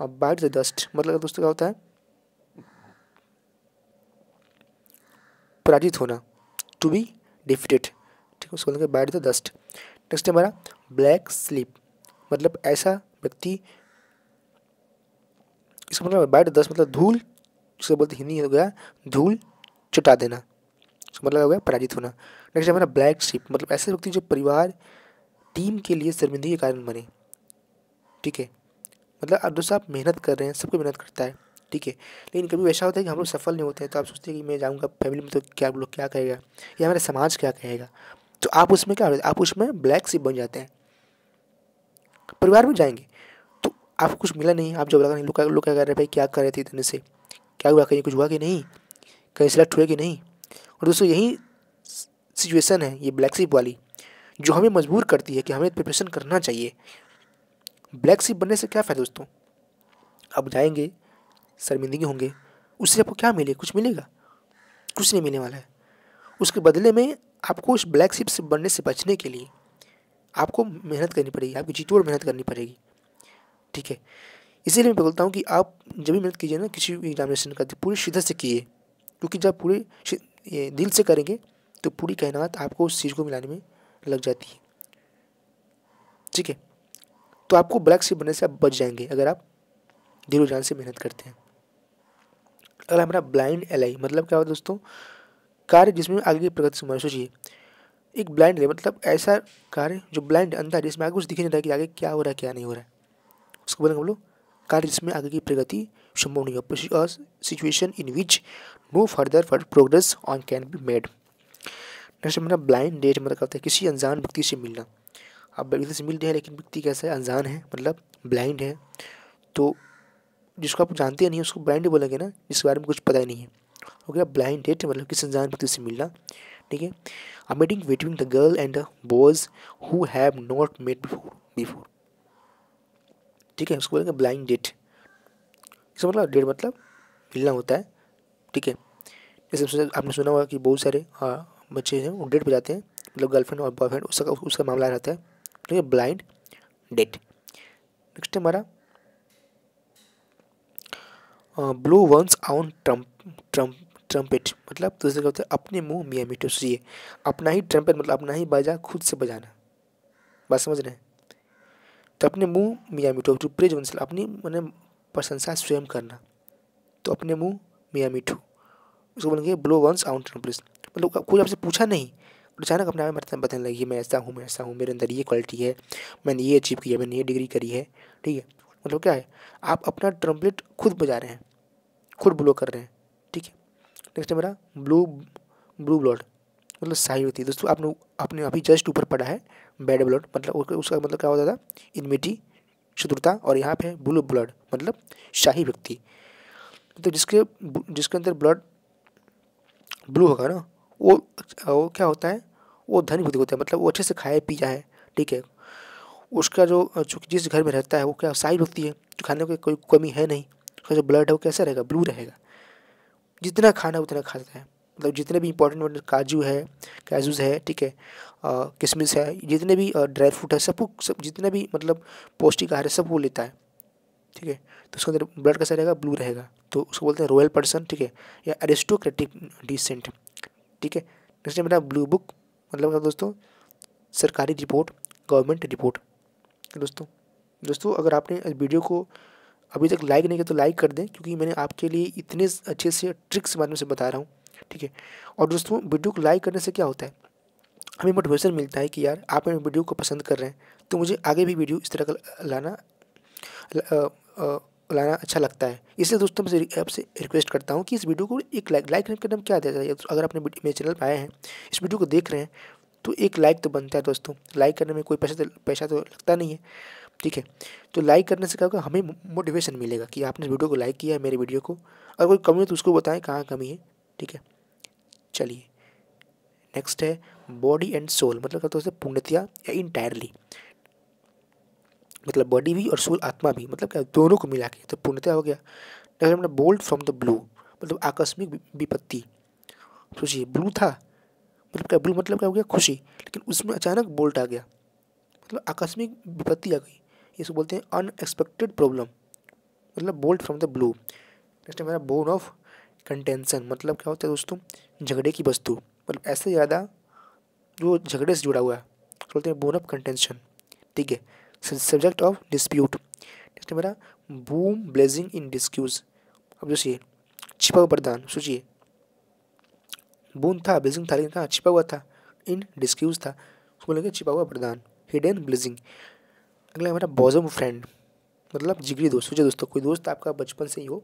और बाइट द डस्ट मतलब दोस्तों क्या होता है पराजित होना टू बी डिफिटेड ठीक है उसको बोलेंगे बाइट द डस्ट नेक्स्ट हमारा ब्लैक स्लीप मतलब ऐसा व्यक्ति इसका मतलब बाइट डस्ट मतलब धूल उसको बोलते हिंदी हो गया धूल चुटा देना इसका मतलब हो गया पराजित होना नेक्स्ट हमारा ब्लैक स्लीप मतलब ऐसे व्यक्ति जो परिवार टीम के लिए शर्मिंदगी के कारण बने ठीक है मतलब अब दोस्तों आप मेहनत कर रहे हैं सबको मेहनत करता है ठीक है लेकिन कभी वैसा होता है कि हम लोग सफल नहीं होते हैं तो आप सोचते हैं कि मैं जाऊँगा फैमिली में तो क्या लोग क्या कहेगा या हमारा समाज क्या कहेगा तो आप उसमें क्या आप उसमें ब्लैक सिप बन जाते हैं परिवार में जाएंगे तो आपको कुछ मिला नहीं आप जब लगा नहीं लोग क्या कर रहे भाई क्या कर रहे थे इतने से क्या हुआ कहीं कुछ हुआ कि नहीं कहीं सिलेक्ट हुए कि नहीं और दोस्तों यही सिचुएशन है ये ब्लैक सिप वाली जो हमें मजबूर करती है कि हमें प्रिपरेशन करना चाहिए ब्लैक सिप बनने से क्या फ़ायदा दोस्तों आप जाएंगे शर्मिंदगी होंगे उससे आपको क्या मिले कुछ मिलेगा कुछ नहीं मिलने वाला है उसके बदले में आपको इस ब्लैक सिप से बनने से बचने के लिए आपको मेहनत करनी पड़ेगी आपकी जी तोड़ मेहनत करनी पड़ेगी ठीक है इसीलिए मैं बोलता हूँ कि आप जब भी मेहनत कीजिए ना किसी भी एग्जामिनेशन का पूरी शिद्दत से किए क्योंकि जब पूरे दिल से करेंगे तो पूरी कायनात आपको उस चीज़ को मिलाने में लग जाती है ठीक है तो आपको ब्लैक सी बनने से आप बच जाएंगे अगर आप दिलो जान से मेहनत करते हैं अगला हमारा ब्लाइंड एलाई मतलब क्या होता है दोस्तों कार्य जिसमें आगे की प्रगति समझ सोचिए एक ब्लाइंड मतलब ऐसा कार्य जो ब्लाइंड अंधा है जिसमें आगे कुछ दिखे नहीं रहा है कि आगे क्या हो रहा है क्या नहीं हो रहा है उसको बोलेंगे हम लोग कार्य जिसमें आगे की प्रगति संभव नहीं हो situation in which no further for progress on can be made next हमारा ब्लाइंड डेट मतलब कहते हैं किसी अनजान व्यक्ति से मिलना अब बिल्कुल से मिल है लेकिन व्यक्ति कैसा है अनजान है मतलब ब्लाइंड है तो जिसको आप जानते हैं नहीं उसको ब्लाइंड बोलेंगे ना इसके बारे में कुछ पता ही नहीं है ओके ब्लाइंड डेट मतलब किसी अनजान व्यक्ति से मिलना ठीक है a meeting between the girl and the boys who have not met before before ठीक है उसको बोलेंगे ब्लाइंड डेट इसका मतलब डेट मतलब मिलना होता है ठीक है जैसे आपने सुना होगा कि बहुत सारे हाँ, बच्चे हैं वो डेट पर जाते हैं मतलब गर्लफ्रेंड और बॉयफ्रेंड उसका उसका मामला रहता है ठीक है ब्लाइंड डेट नेक्स्ट हमारा blow one's own trump trump trumpet मतलब दूसरे तो का होता है अपने मुंह मिया मीठो सुझिए अपना ही ट्रम्पेट मतलब अपना ही बाजा खुद से बजाना बात समझ रहे हैं तो अपने मुंह मिया मीठो टू प्रेज वंस अपनी मैंने प्रशंसा स्वयं करना तो अपने मुंह मिया मीठू उसको बोलेंगे ब्लो वंस आउन ट्रम्पेट मतलब कोई आपसे पूछा नहीं अचानक अपने आप में मतलब बताने लगी मैं ऐसा हूँ मैं ऐसा हूँ मेरे अंदर ये क्वालिटी है मैंने ये अचीव किया मैंने ये डिग्री करी है ठीक है मतलब क्या है आप अपना ट्रम्पलेट खुद बजा रहे हैं खुद ब्लो कर रहे हैं ठीक है नेक्स्ट है मेरा ब्लू ब्लू ब्लड मतलब सही होती है दोस्तों आपने आपने अभी जस्ट ऊपर पढ़ा है बैड ब्लड मतलब उसका मतलब क्या होता था इनमिटी शत्रुता और यहाँ पे ब्लू ब्लड मतलब शाही व्यक्ति तो जिसके जिसके अंदर ब्लड ब्लू होगा ना वो वो क्या होता है वो धनी बुद्धि होता है मतलब वो अच्छे से खाए पी जाए ठीक है उसका जो चूँकि जिस घर में रहता है वो क्या साइज होती है जो खाने की कोई कमी है नहीं उसका जो ब्लड है वो कैसा रहेगा ब्लू रहेगा जितना खाना उतना खाता है मतलब जितने भी इंपॉर्टेंट काजू है काजूज़ है ठीक है किशमिश है जितने भी ड्राई फ्रूट है सब सब जितने भी मतलब पौष्टिक आहार है सब वो लेता है ठीक है तो उसके अंदर ब्लड कैसा रहेगा ब्लू रहेगा तो उसको बोलते हैं रॉयल पर्सन ठीक है या एरिस्टोक्रेटिक डिसेंट ठीक है नेक्स्ट टाइम ब्लू बुक मतलब दोस्तों सरकारी रिपोर्ट गवर्नमेंट रिपोर्ट दोस्तों दोस्तों अगर आपने वीडियो को अभी तक लाइक नहीं किया तो लाइक कर दें क्योंकि मैंने आपके लिए इतने अच्छे से ट्रिक्स के में से बता रहा हूँ ठीक है और दोस्तों वीडियो को लाइक करने से क्या होता है हमें मोटिवेशन मिलता है कि यार आप मेरे वीडियो को पसंद कर रहे हैं तो मुझे आगे भी वीडियो इस तरह का लाना ल, आ, आ, लाना अच्छा लगता है इसलिए दोस्तों मैं आपसे रिक्वेस्ट करता हूँ कि इस वीडियो को एक लाइक लाइक करने का क्या दिया जाए अगर आपने मेरे चैनल पर आए हैं इस वीडियो को देख रहे हैं तो एक लाइक तो बनता है दोस्तों लाइक करने में कोई पैसा तो पैसा तो लगता नहीं है ठीक है तो लाइक करने से क्या होगा हमें मोटिवेशन मिलेगा कि आपने वीडियो को लाइक किया है मेरे वीडियो को अगर कोई कमी हो तो उसको बताएं कहाँ कमी है ठीक है चलिए नेक्स्ट है बॉडी एंड सोल मतलब कहते हैं पूर्णतया या इंटायरली मतलब बॉडी भी और सोल आत्मा भी मतलब क्या दोनों को मिला के तो पूर्णतया हो गया नेक्स्ट हमने बोल्ड फ्रॉम द ब्लू मतलब आकस्मिक विपत्ति सोचिए ब्लू था मतलब क्या ब्लू मतलब क्या हो गया खुशी लेकिन उसमें अचानक बोल्ट आ गया मतलब आकस्मिक विपत्ति आ गई इसको बोलते हैं अनएक्सपेक्टेड प्रॉब्लम मतलब bolt from the blue next हमारा बोन ऑफ कंटेंसन मतलब क्या होता है दोस्तों झगड़े की वस्तु मतलब ऐसे ज़्यादा जो झगड़े से जुड़ा हुआ है बोलते हैं बोन ऑफ कंटेंशन ठीक है सब्जेक्ट ऑफ डिस्प्यूट नेक्स्ट मेरा बूम ब्लेजिंग इन डिस्क्यूज अब सोचिए छिपा हुआ प्रदान सोचिए बूम था ब्लेजिंग था लेकिन कहाँ छिपा हुआ था इन डिस्क्यूज था उसको बोलेंगे छिपा हुआ प्रदान हिडन ब्लेजिंग अगला हमारा बॉजम फ्रेंड मतलब जिगरी दोस्त सोचिए दोस्तों कोई दोस्त आपका बचपन से ही हो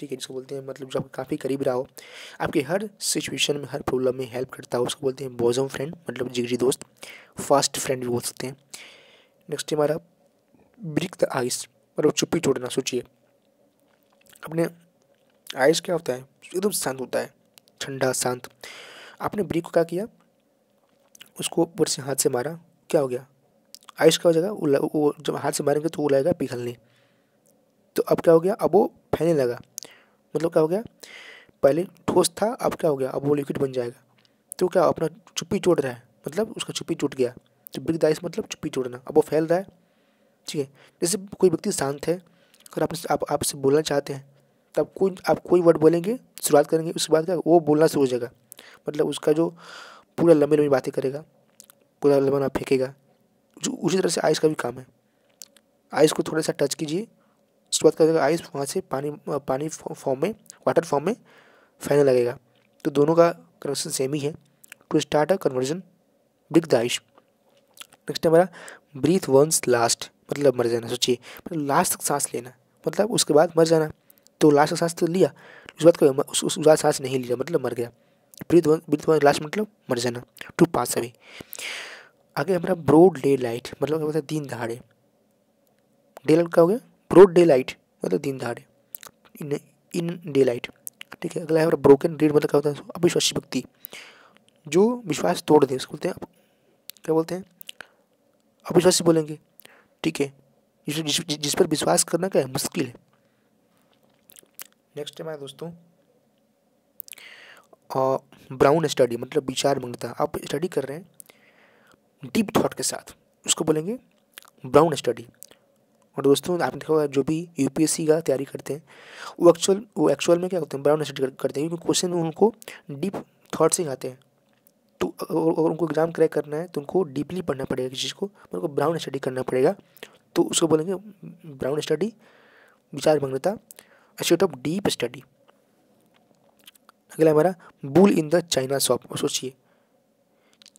ठीक है जिसको बोलते हैं मतलब जो आप काफ़ी करीब रहा हो आपके हर सिचुएशन में हर प्रॉब्लम में हेल्प करता हो उसको बोलते हैं बॉजम फ्रेंड मतलब जिगरी दोस्त फास्ट फ्रेंड भी बोल सकते हैं नेक्स्ट हमारा ब्रिक द आइस मतलब चुप्पी छोड़ना सोचिए अपने आइस क्या होता है एकदम शांत होता है ठंडा शांत आपने ब्रिक को क्या किया उसको ऊपर से हाथ से मारा क्या हो गया आइस क्या हो जाएगा वो, जब हाथ से मारेंगे तो वो लगेगा पिघलने तो अब क्या हो गया अब वो फैलने लगा मतलब क्या हो गया पहले ठोस था अब क्या हो गया अब वो लिक्विड बन जाएगा तो क्या अपना चुप्पी टूट रहा है मतलब उसका चुप्पी टूट गया चिपक दाइस मतलब चुप्पी छोड़ना अब वो फैल रहा है ठीक है जैसे कोई व्यक्ति शांत है अगर आप आप आपसे बोलना चाहते हैं तो आप कोई आप कोई वर्ड बोलेंगे शुरुआत करेंगे उसके बाद क्या वो बोलना शुरू हो जाएगा मतलब उसका जो पूरा लंबी लंबी बातें करेगा पूरा लंबा लंबा फेंकेगा जो उसी तरह से आइस का भी काम है आइस को थोड़ा सा टच कीजिए उसके बाद आइस वहाँ से पानी पानी फॉर्म में वाटर फॉर्म में फैलने लगेगा तो दोनों का कनेक्शन सेम ही है to start a conversation break the ice next हमारा ब्रीथ वंस लास्ट मतलब मर जाना सोचिए मतलब लास्ट तक सांस लेना मतलब उसके बाद मर जाना तो लास्ट सांस तो लिया उसके बाद को उस उस बात सांस नहीं लिया मतलब मर गया breathe one breathe one last मतलब मर जाना टू पास अवे आगे हमारा ब्रोड डे लाइट मतलब क्या होता है दिन दहाड़े डे लाइट क्या हो गया ब्रोड डे लाइट मतलब दिन दहाड़े इन इन डे लाइट ठीक है अगला है हमारा ब्रोकन रीड मतलब क्या होता है अविश्वासी व्यक्ति जो विश्वास तोड़ दे उसको बोलते हैं क्या बोलते हैं अविश्वासी बोलेंगे ठीक है जिस, जिस, जिस पर विश्वास करना क्या है मुश्किल है नेक्स्ट है हमारे दोस्तों ब्राउन स्टडी मतलब विचार मंगता आप स्टडी कर रहे हैं डीप थॉट के साथ उसको बोलेंगे ब्राउन स्टडी और दोस्तों आपने देखा होगा जो भी यूपीएससी का तैयारी करते हैं वो एक्चुअल वो एक्चुअल में क्या होते हैं ब्राउन स्टडी करते हैं क्योंकि क्वेश्चन उनको डीप थॉट से आते हैं तो अगर उनको एग्ज़ाम क्रैक करना है तो उनको डीपली पढ़ना पड़ेगा किसी चीज़ को उनको ब्राउन स्टडी करना पड़ेगा तो उसको बोलेंगे ब्राउन स्टडी विचार भंगता स्टेट ऑफ डीप स्टडी अगला हमारा bull in the china shop सोचिए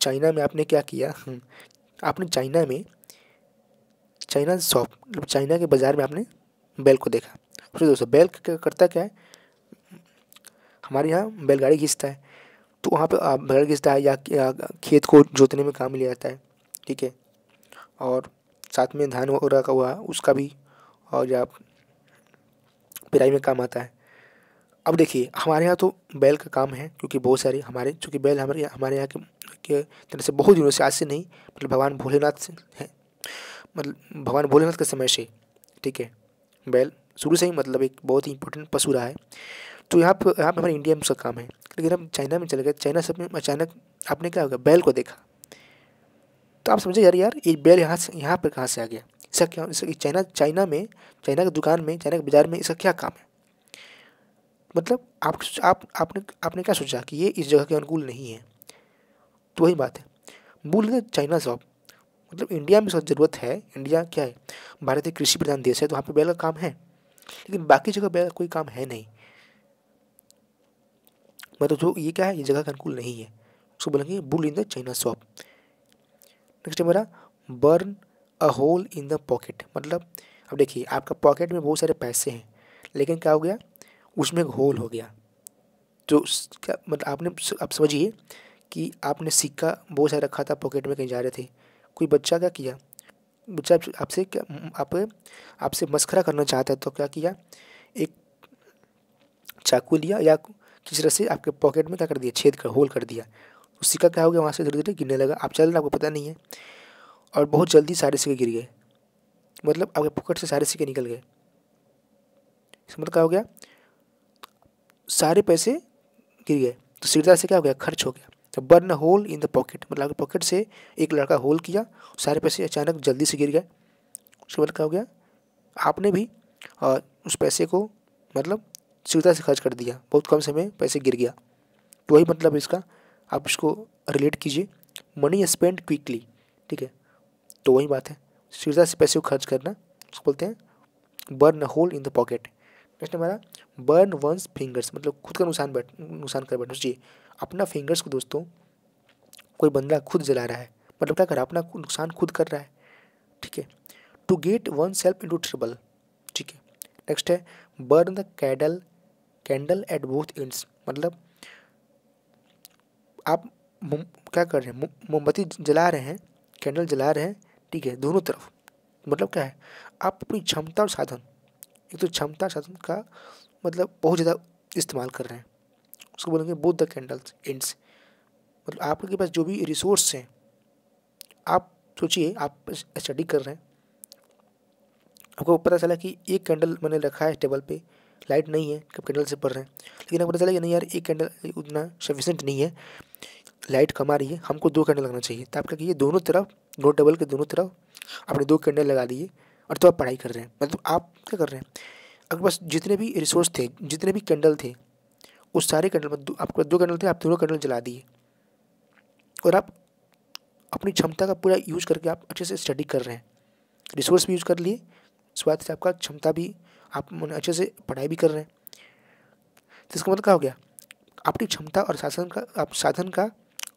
चाइना में आपने क्या किया हम्म, आपने चाइना में चाइना शॉप मतलब चाइना के बाज़ार में आपने बैल को देखा फिर दोस्तों बैल करता क्या है हमारे यहाँ बैलगाड़ी घिसता है तो वहाँ पर बैल घिसता है या खेत को जोतने में काम लिया जाता है ठीक है और साथ में धान वगैरह का हुआ उसका भी और या पिराई में काम आता है अब देखिए हमारे यहाँ तो बैल का काम है क्योंकि बहुत सारे हमारे चूँकि बैल हमारे हमारे यहाँ के, के तरह से बहुत दिनों से आज से नहीं मतलब भगवान भोलेनाथ से है मतलब भगवान भोलेनाथ के समय से ठीक है बैल शुरू से ही मतलब एक बहुत ही इंपॉर्टेंट पशु रहा है तो यहाँ पर यहाँ पर हमारे इंडिया में उसका काम है लेकिन हम चाइना में चले गए चाइना सब में अचानक आपने क्या होगा बैल को देखा तो आप समझे यार यार ये बैल यहाँ से यहाँ पर कहाँ से आ गया इसका क्या इसका चाइना चाइना में चाइना की दुकान में चाइना के बाज़ार में इसका क्या काम है मतलब आप आप आपने आपने क्या सोचा कि ये इस जगह के अनुकूल नहीं है तो वही बात है भूल रहे चाइना शॉप मतलब इंडिया में सब ज़रूरत है इंडिया क्या है भारत एक कृषि प्रधान देश है तो वहाँ पर बैल का काम है लेकिन बाकी जगह बैल कोई काम है नहीं मतलब जो ये क्या है ये जगह का अनुकूल नहीं है उसको बोलेंगे bull in the china shop next है मेरा burn a hole in the pocket मतलब अब देखिए आपका पॉकेट में बहुत सारे पैसे हैं लेकिन क्या हो गया उसमें एक होल हो गया तो क्या मतलब आपने आप समझिए कि आपने सिक्का बहुत सारा रखा था पॉकेट में कहीं जा रहे थे कोई बच्चा क्या किया बच्चा आपसे क्या आप आपसे मस्खरा करना चाहता है तो क्या किया एक चाकू लिया या किस रस्सी आपके पॉकेट में क्या कर दिया छेद कर होल कर दिया तो सिक्का क्या हो गया वहाँ से धीरे धीरे गिरने लगा आप चल रहे आपको पता नहीं है और बहुत जल्दी सारे सिक्के गिर गए मतलब आपके पॉकेट से सारे सिक्के निकल गए इसका मतलब क्या हो गया सारे पैसे गिर गए तो सीधा से क्या हो गया खर्च हो गया तो burn hole in the pocket मतलब आपके पॉकेट से एक लड़का होल किया सारे पैसे अचानक जल्दी से गिर गए उसके बाद मतलब क्या हो गया आपने भी और उस पैसे को मतलब सीधा से खर्च कर दिया बहुत कम समय पैसे गिर गया तो वही मतलब है इसका आप इसको रिलेट कीजिए मनी स्पेंड क्विकली ठीक है तो वही बात है सीधा से पैसे को खर्च करना उसको बोलते हैं burn hole in the pocket next हमारा बर्न वंस फिंगर्स मतलब खुद का नुकसान बैठ नुकसान कर बैठो जी अपना फिंगर्स को दोस्तों कोई बंदा खुद जला रहा है मतलब क्या कर रहा है अपना नुकसान खुद कर रहा है ठीक है to get oneself into trouble ठीक है नेक्स्ट है burn the candle candle at both ends मतलब आप क्या कर रहे हैं मोमबत्ती जला रहे हैं कैंडल जला रहे हैं ठीक है दोनों तरफ मतलब क्या है आप अपनी क्षमता और साधन एक तो क्षमता साधन का मतलब बहुत ज़्यादा इस्तेमाल कर रहे हैं उसको बोलेंगे बोथ द कैंडल्स इंड्स मतलब आपके पास जो भी रिसोर्स हैं आप सोचिए आप स्टडी कर रहे हैं आपको पता चला कि एक कैंडल मैंने रखा है टेबल पे लाइट नहीं है कब कैंडल से पढ़ रहे हैं लेकिन आपको पता चला कि नहीं यार एक कैंडल उतना सफिशेंट नहीं है लाइट कम आ रही है हमको दो कैंडल लगाना चाहिए तो आप क्या कहिए दोनों तरफ दो टेबल के दोनों तरफ आपने दो कैंडल लगा दिए और तो आप पढ़ाई कर रहे हैं मतलब आप क्या कर रहे हैं आपके पास जितने भी रिसोर्स थे जितने भी कैंडल थे उस सारे कैंडल में आपके पास दो कैंडल थे आप दोनों कैंडल जला दिए और आप अपनी क्षमता का पूरा यूज करके आप अच्छे से स्टडी कर रहे हैं रिसोर्स भी यूज़ कर लिए इस बात से आपका क्षमता भी आप मैंने अच्छे से पढ़ाई भी कर रहे हैं तो इसका मतलब क्या हो गया अपनी क्षमता और शासन का आप साधन का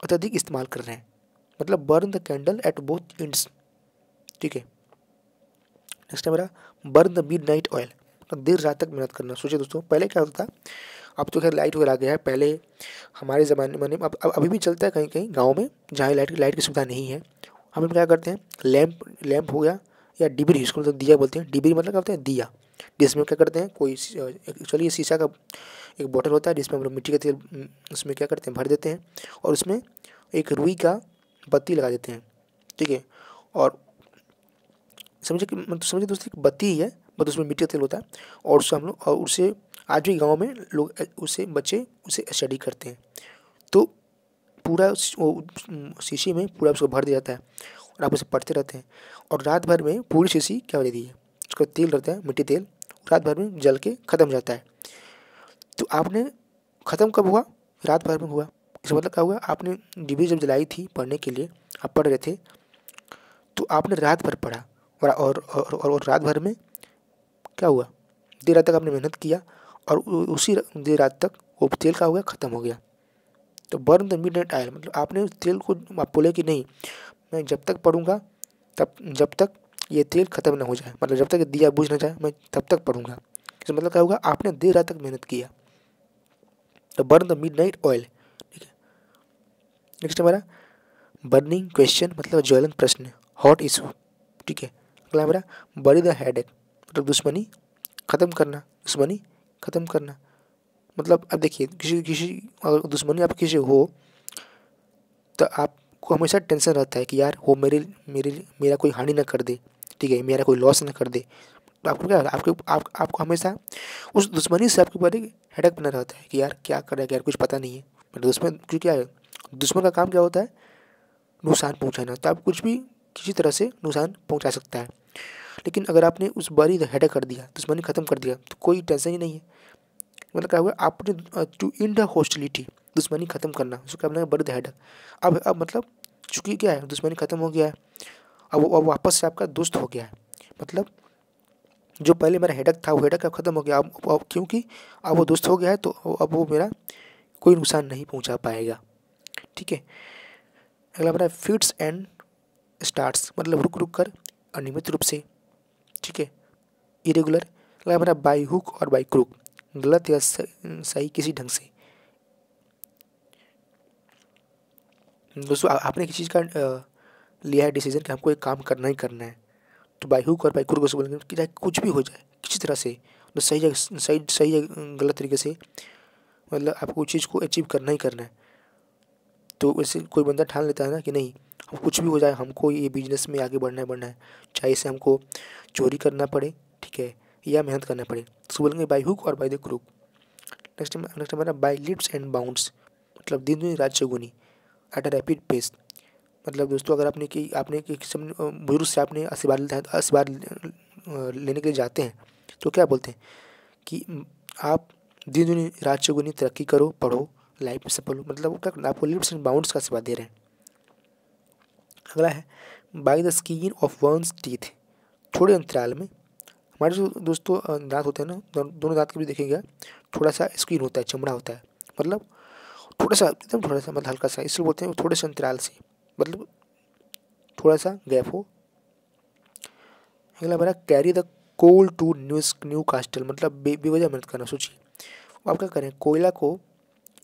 अत्यधिक इस्तेमाल कर रहे हैं मतलब burn the candle at both ends ठीक है नेक्स्ट है मेरा burn the midnight oil देर रात तक मेहनत करना सोचिए दोस्तों पहले क्या होता था अब तो खैर लाइट वगैरह आ गया है पहले हमारे ज़माने में अब अभी भी चलता है कहीं कहीं गाँव में जहाँ लाइट लाइट की सुविधा नहीं है हम क्या करते हैं लैम्प लैम्प हो गया या डिबरी इसको मतलब दिया बोलते हैं डिबरी मतलब क्या होता है दिया जिसमें क्या करते हैं कोई एक्चुअली ये शीशा का एक बॉटल होता है जिसमें हम लोग मिट्टी का तेल उसमें क्या करते हैं भर देते हैं और उसमें एक रुई का बत्ती लगा देते हैं ठीक है और समझे कि मतलब समझे दोस्तों बत्ती ही है बट उसमें मिट्टी का तेल होता है और उससे हम लोग और उसे आज भी गाँव में लोग उसे बच्चे उसे स्टडी करते हैं तो पूरा शीशी में पूरा उसको भर दिया जाता है और आप उसे पढ़ते रहते हैं और रात भर में पूरी शीशी क्या हो जाती है उसका तेल रहता है मिट्टी तेल रात भर में जल के ख़त्म हो जाता है तो आपने ख़त्म कब हुआ रात भर में हुआ इसका मतलब क्या हुआ आपने डिब्बी जब जलाई थी पढ़ने के लिए आप पढ़ रहे थे तो आपने रात भर पढ़ा और और, और, और, और रात भर में क्या हुआ देर रात तक आपने मेहनत किया और उसी देर रात तक वो तेल का हुआ ख़त्म हो गया तो burn the midnight oil मतलब आपने उस तेल को आप बोले कि नहीं मैं जब तक पढ़ूँगा तब जब तक ये तेल ख़त्म ना हो जाए मतलब जब तक दिया बुझ ना जाए मैं तब तक पढ़ूंगा इसका मतलब क्या होगा आपने देर रात तक मेहनत किया तो burn the midnight oil ठीक है नेक्स्ट हमारा बर्निंग क्वेश्चन मतलब ज्वलन प्रश्न हॉट इशू ठीक है अगला हमारा बड़ी द हेड एक मतलब दुश्मनी ख़त्म करना दुश्मनी ख़त्म करना मतलब अब देखिए किसी किसी अगर दुश्मनी आप किसी हो तो आपको हमेशा टेंशन रहता है कि यार वो मेरे मेरे मेरा कोई हानि ना कर दे ठीक है मेरा कोई लॉस ना कर दे तो आपको क्या आपके आप, आपको हमेशा उस दुश्मनी से आपके ऊपर एक हेडक बना रहता है कि यार क्या कर रहा है यार कुछ पता नहीं है मेरे दुश्मन क्योंकि क्या है दुश्मन का काम क्या होता है नुकसान पहुँचाना तो आप कुछ भी किसी तरह से नुकसान पहुँचा सकता है लेकिन अगर आपने उस बारी हेडक कर दिया दुश्मनी ख़त्म कर दिया तो कोई टेंशन ही नहीं है मतलब क्या हुआ आपने टू इंड हॉस्टिलिटी दुश्मनी ख़त्म करना उसको क्या बना बर्द हेडक अब अब मतलब चूँकि क्या है दुश्मनी ख़त्म हो गया है अब वो वापस से आपका दुष्ट हो गया है मतलब जो पहले मेरा हेडक था वो हेडक अब ख़त्म हो गया अब, अब क्योंकि अब वो दुष्ट हो गया है तो अब वो मेरा कोई नुकसान नहीं पहुंचा पाएगा ठीक है अगला मेरा फिट्स एंड स्टार्ट्स मतलब रुक रुक कर अनियमित रूप से ठीक है इरेगुलर अगला मेरा बाई हुक और बाई क्रुक गलत या सही किसी ढंग से दोस्तों आपने किसी चीज़ का लिया है डिसीजन कि हमको एक काम करना ही करना है तो बाई हुक और बाई कुर से बोलेंगे कि चाहे कुछ भी हो जाए किसी तरह से तो सही जगह सही सही गलत तरीके से मतलब आपको उस चीज़ को अचीव करना ही करना है तो वैसे कोई बंदा ठान लेता है ना कि नहीं अब कुछ भी हो जाए हमको ये बिजनेस में आगे बढ़ना है बढ़ना है चाहे इसे हमको चोरी करना पड़े ठीक है या मेहनत करना पड़े तो बोलेंगे बाई हुक और by the crook next next हमारा बाई लिप्स एंड बाउंड्स मतलब दिन दिन रात गुनी एट अ रैपिड पेस्ट मतलब दोस्तों अगर आपने कि आपने किसी बुजुर्ग से आपने आशीर्वाद तो आशीर्वाद लेने के लिए जाते हैं तो क्या बोलते हैं कि आप दिन दिन रात चौगुनी तरक्की करो पढ़ो लाइफ में सफल हो मतलब क्या आपको लिप्स एंड बाउंड्स का आशीर्वाद दे रहे हैं अगला है by the skin of one's teeth थोड़े अंतराल में हमारे जो दोस्तों दांत होते हैं ना दोनों दांत के भी देखेंगे थोड़ा सा स्किन होता है चमड़ा होता है मतलब थोड़ा सा एकदम थोड़ा सा मतलब हल्का सा इसलिए बोलते हैं थोड़े से अंतराल से मतलब थोड़ा सा गैप हो अगला हमारा carry the coal to news Newcastle मतलब बे बेवजह मेहनत करना सोचिए आप क्या करें कोयला को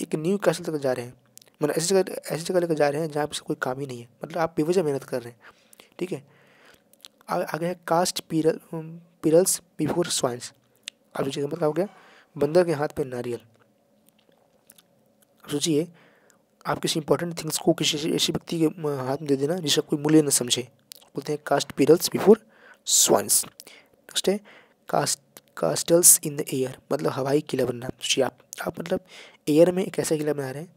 एक न्यू कास्टल तक जा रहे हैं मतलब ऐसी जगह ऐसी जगह लेकर जा रहे हैं जहाँ पर कोई काम ही नहीं है मतलब आप बेवजह मेहनत कर रहे हैं ठीक है आगे है कास्ट पीरल पीरल्स बिफोर स्वाइंस आप सोचिए मतलब हो गया बंदर के हाथ पे नारियल सोचिए आप किसी इंपॉर्टेंट थिंग्स को किसी ऐसे व्यक्ति के हाथ में दे देना जिसका कोई मूल्य न समझे बोलते हैं cast pearls before swines next है cast castles in the air मतलब हवाई किला बनना सोचिए आप आप मतलब एयर में एक ऐसा किला बना रहे हैं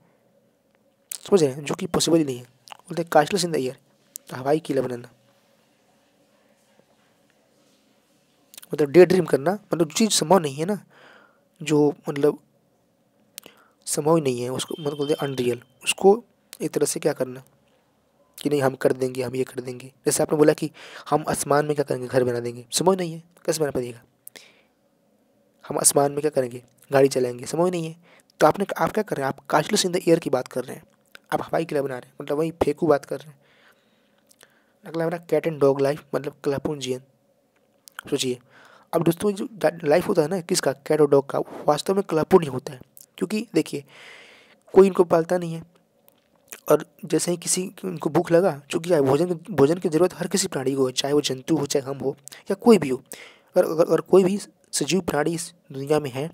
समझ रहे हैं जो कि पॉसिबल ही नहीं है बोलते हैं कास्टल्स इन द एयर हवाई किला बनाना मतलब डे ड्रीम करना मतलब चीज़ संभव नहीं है ना जो मतलब संभव ही नहीं है उसको मतलब बोलते हैं अनरियल उसको एक तरह से क्या करना कि नहीं हम कर देंगे हम ये कर देंगे जैसे आपने बोला कि हम आसमान में क्या करेंगे घर बना देंगे समझ नहीं है कैसे बना पाइएगा हम आसमान में क्या करेंगे गाड़ी चलाएंगे समझ नहीं है तो आपने आप क्या कर रहे हैं आप काशलस इन द एयर की बात कर रहे हैं आप हवाई किला बना रहे हैं मतलब वहीं फेंकू बात कर रहे हैं अगला बना कैट एंड डॉग लाइफ मतलब क्लापून जियन सोचिए अब दोस्तों जो लाइफ होता है ना किसका कैट और डॉग का वास्तव में क्लापून ही होता है क्योंकि देखिए कोई इनको पालता नहीं है और जैसे ही किसी को भूख लगा चूँकि भोजन भोजन की ज़रूरत हर किसी प्राणी को है चाहे वो जंतु हो चाहे हम हो या कोई भी हो अगर अगर और कोई भी सजीव प्राणी इस दुनिया में है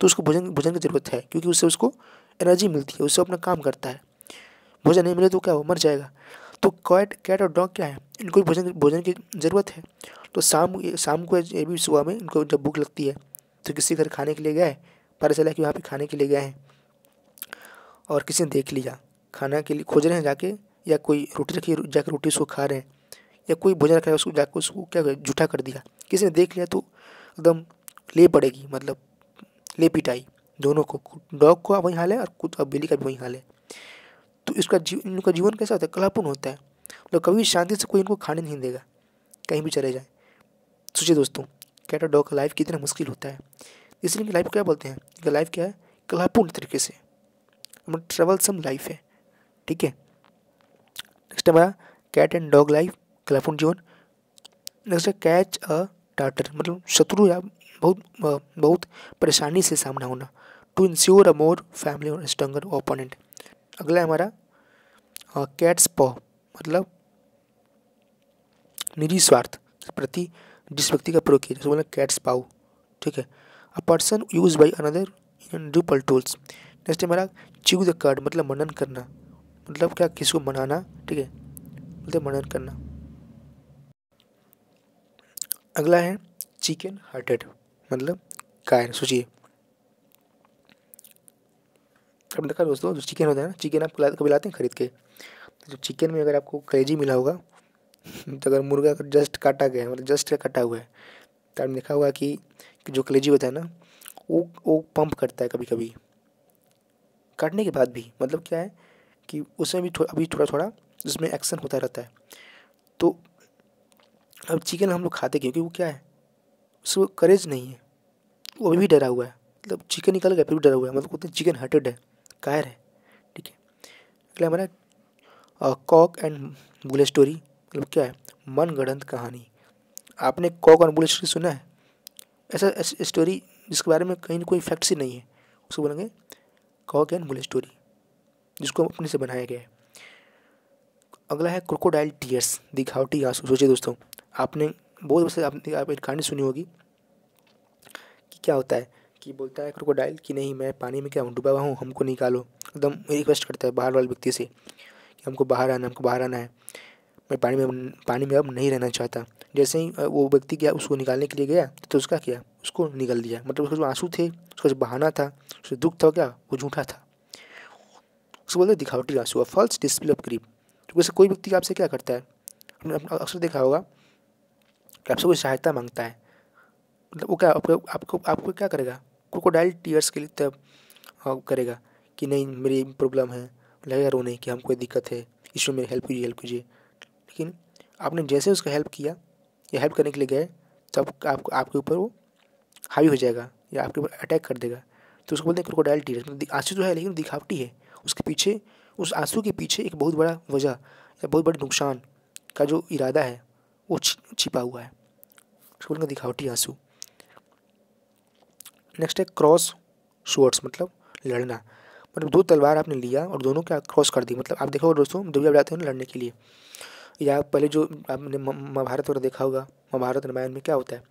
तो उसको भोजन भोजन की ज़रूरत है क्योंकि उससे उसको एनर्जी मिलती है उससे अपना काम करता है भोजन नहीं मिले तो क्या हो मर जाएगा तो कैट कैट और डॉग क्या है इनको भी भोजन भोजन की ज़रूरत है तो शाम शाम को ये भी सुबह में इनको जब भूख लगती है तो किसी घर खाने के लिए गए पता चला कि वहाँ पे खाने के लिए गए हैं और किसी ने देख लिया खाना के लिए खोज रहे हैं जाके या कोई रोटी रखी जाकर रोटी उसको खा रहे हैं या कोई भोजन रखा है उसको जाकर उसको क्या जूठा कर दिया किसी ने देख लिया तो एकदम ले पड़ेगी मतलब ले पिटाई दोनों को डॉग को वहीं हाल है और कुछ बिल्ली का भी वहीं हाल है तो इसका जीव इनका जीवन कैसा होता है कलापूर्ण होता है मतलब कभी शांति से कोई इनको खाने नहीं देगा कहीं भी चले जाए सोचिए दोस्तों कैट और डॉग का लाइफ कितना मुश्किल होता है इसलिए लाइफ क्या बोलते हैं इनका लाइफ क्या है कलापूर्ण तरीके से ट्रेवल सम लाइफ है ठीक है नेक्स्ट हमारा कैट एंड डॉग लाइफ कलापूर्ण जीवन नेक्स्ट है कैच अ टाटर मतलब शत्रु या बहुत बहुत परेशानी से सामना होना to ensure a more family और स्ट्रंगर ओपोनेंट अगला हमारा कैट्स पॉ मतलब निजी स्वार्थ प्रति जिस व्यक्ति का प्रयोग किया जाए कैट्स पाओ ठीक है a person use by another in double tools next हमारा चिव द कार्ड मतलब मनन करना मतलब क्या किसी को मनाना ठीक है बोलते मनन करना अगला है चिकन हार्टेड मतलब कायर सोचिए अब देखा दोस्तों जो चिकन होता है ना चिकन आप कभी लाते हैं खरीद के तो जो चिकन में अगर आपको क्रेजी मिला होगा तो अगर मुर्गा अगर जस्ट काटा गया है मतलब जस्ट काटा हुआ है तो आपने देखा होगा कि जो कलेजी होता है ना वो वो पंप करता है कभी कभी काटने के बाद भी मतलब क्या है कि उसमें भी थो, अभी थोड़ा थोड़ा उसमें एक्शन होता रहता है तो अब चिकन हम लोग खाते क्योंकि वो क्या है उसको करेज नहीं है वो अभी भी डरा हुआ है मतलब चिकन निकल गया फिर भी डरा हुआ है मतलब उतना चिकन हर्टेड है कायर है ठीक है अगला हमारा कॉक एंड बुलेट स्टोरी मतलब क्या है मन गढ़ंत कहानी आपने कॉक एंड बुलेट स्टोरी सुना है ऐसा स्टोरी जिसके बारे में कहीं ना कोई फैक्ट्स ही नहीं है उसको बोलेंगे कॉक एंड बुलेट स्टोरी जिसको अपने से बनाया गया है अगला है क्रोकोडाइल टीयर्स दिखावटी आंसू सोचिए दोस्तों आपने बहुत वैसे आपने आप एक कहानी सुनी होगी कि क्या होता है कि बोलता है क्रोकोडाइल कि नहीं मैं पानी में क्या हूँ डूबा हुआ हूँ हमको निकालो एकदम रिक्वेस्ट करता है बाहर वाले व्यक्ति से कि हमको बाहर आना हमको बाहर आना है मैं पानी में पानी में अब नहीं रहना चाहता जैसे ही वो व्यक्ति गया उसको निकालने के लिए गया तो उसका क्या उसको निकल दिया मतलब उसका जो आंसू थे उसका जो बहाना था उसका दुख था क्या वो झूठा था उसको बोलते हैं दिखावटी हुआ फॉल्स डिस्प्ले ऑफ क्रीम तो कोई व्यक्ति आपसे क्या करता है हमने अपना अक्सर देखा होगा कि आपसे कोई सहायता मांगता है मतलब वो क्या आपको आपको आपको क्या करेगा क्रोकोडाइल टीयर्स के लिए तब हाँ, करेगा कि नहीं मेरी प्रॉब्लम है लगेगा रोने कि हमको दिक्कत है इसमें मेरी हेल्प कीजिए हेल्प कीजिए लेकिन आपने जैसे उसका हेल्प किया या हेल्प करने के लिए गए तब आप, आपके ऊपर वो हावी हो जाएगा या आपके ऊपर अटैक कर देगा तो उसको बोलते हैं क्रोकोडाइल टीयर्स मतलब आंसू तो है लेकिन दिखावटी है उसके पीछे उस आंसू के पीछे एक बहुत बड़ा वजह या बहुत बड़े नुकसान का जो इरादा है वो छिपा हुआ है उसको दिखावटी आंसू नेक्स्ट है क्रॉस शोर्ट्स मतलब लड़ना मतलब दो तलवार आपने लिया और दोनों क्या क्रॉस कर दी मतलब आप देखोगे दोस्तों जब आप जाते हो ना लड़ने के लिए या पहले जो आपने महाभारत वगैरह देखा होगा महाभारत रामायण में क्या होता है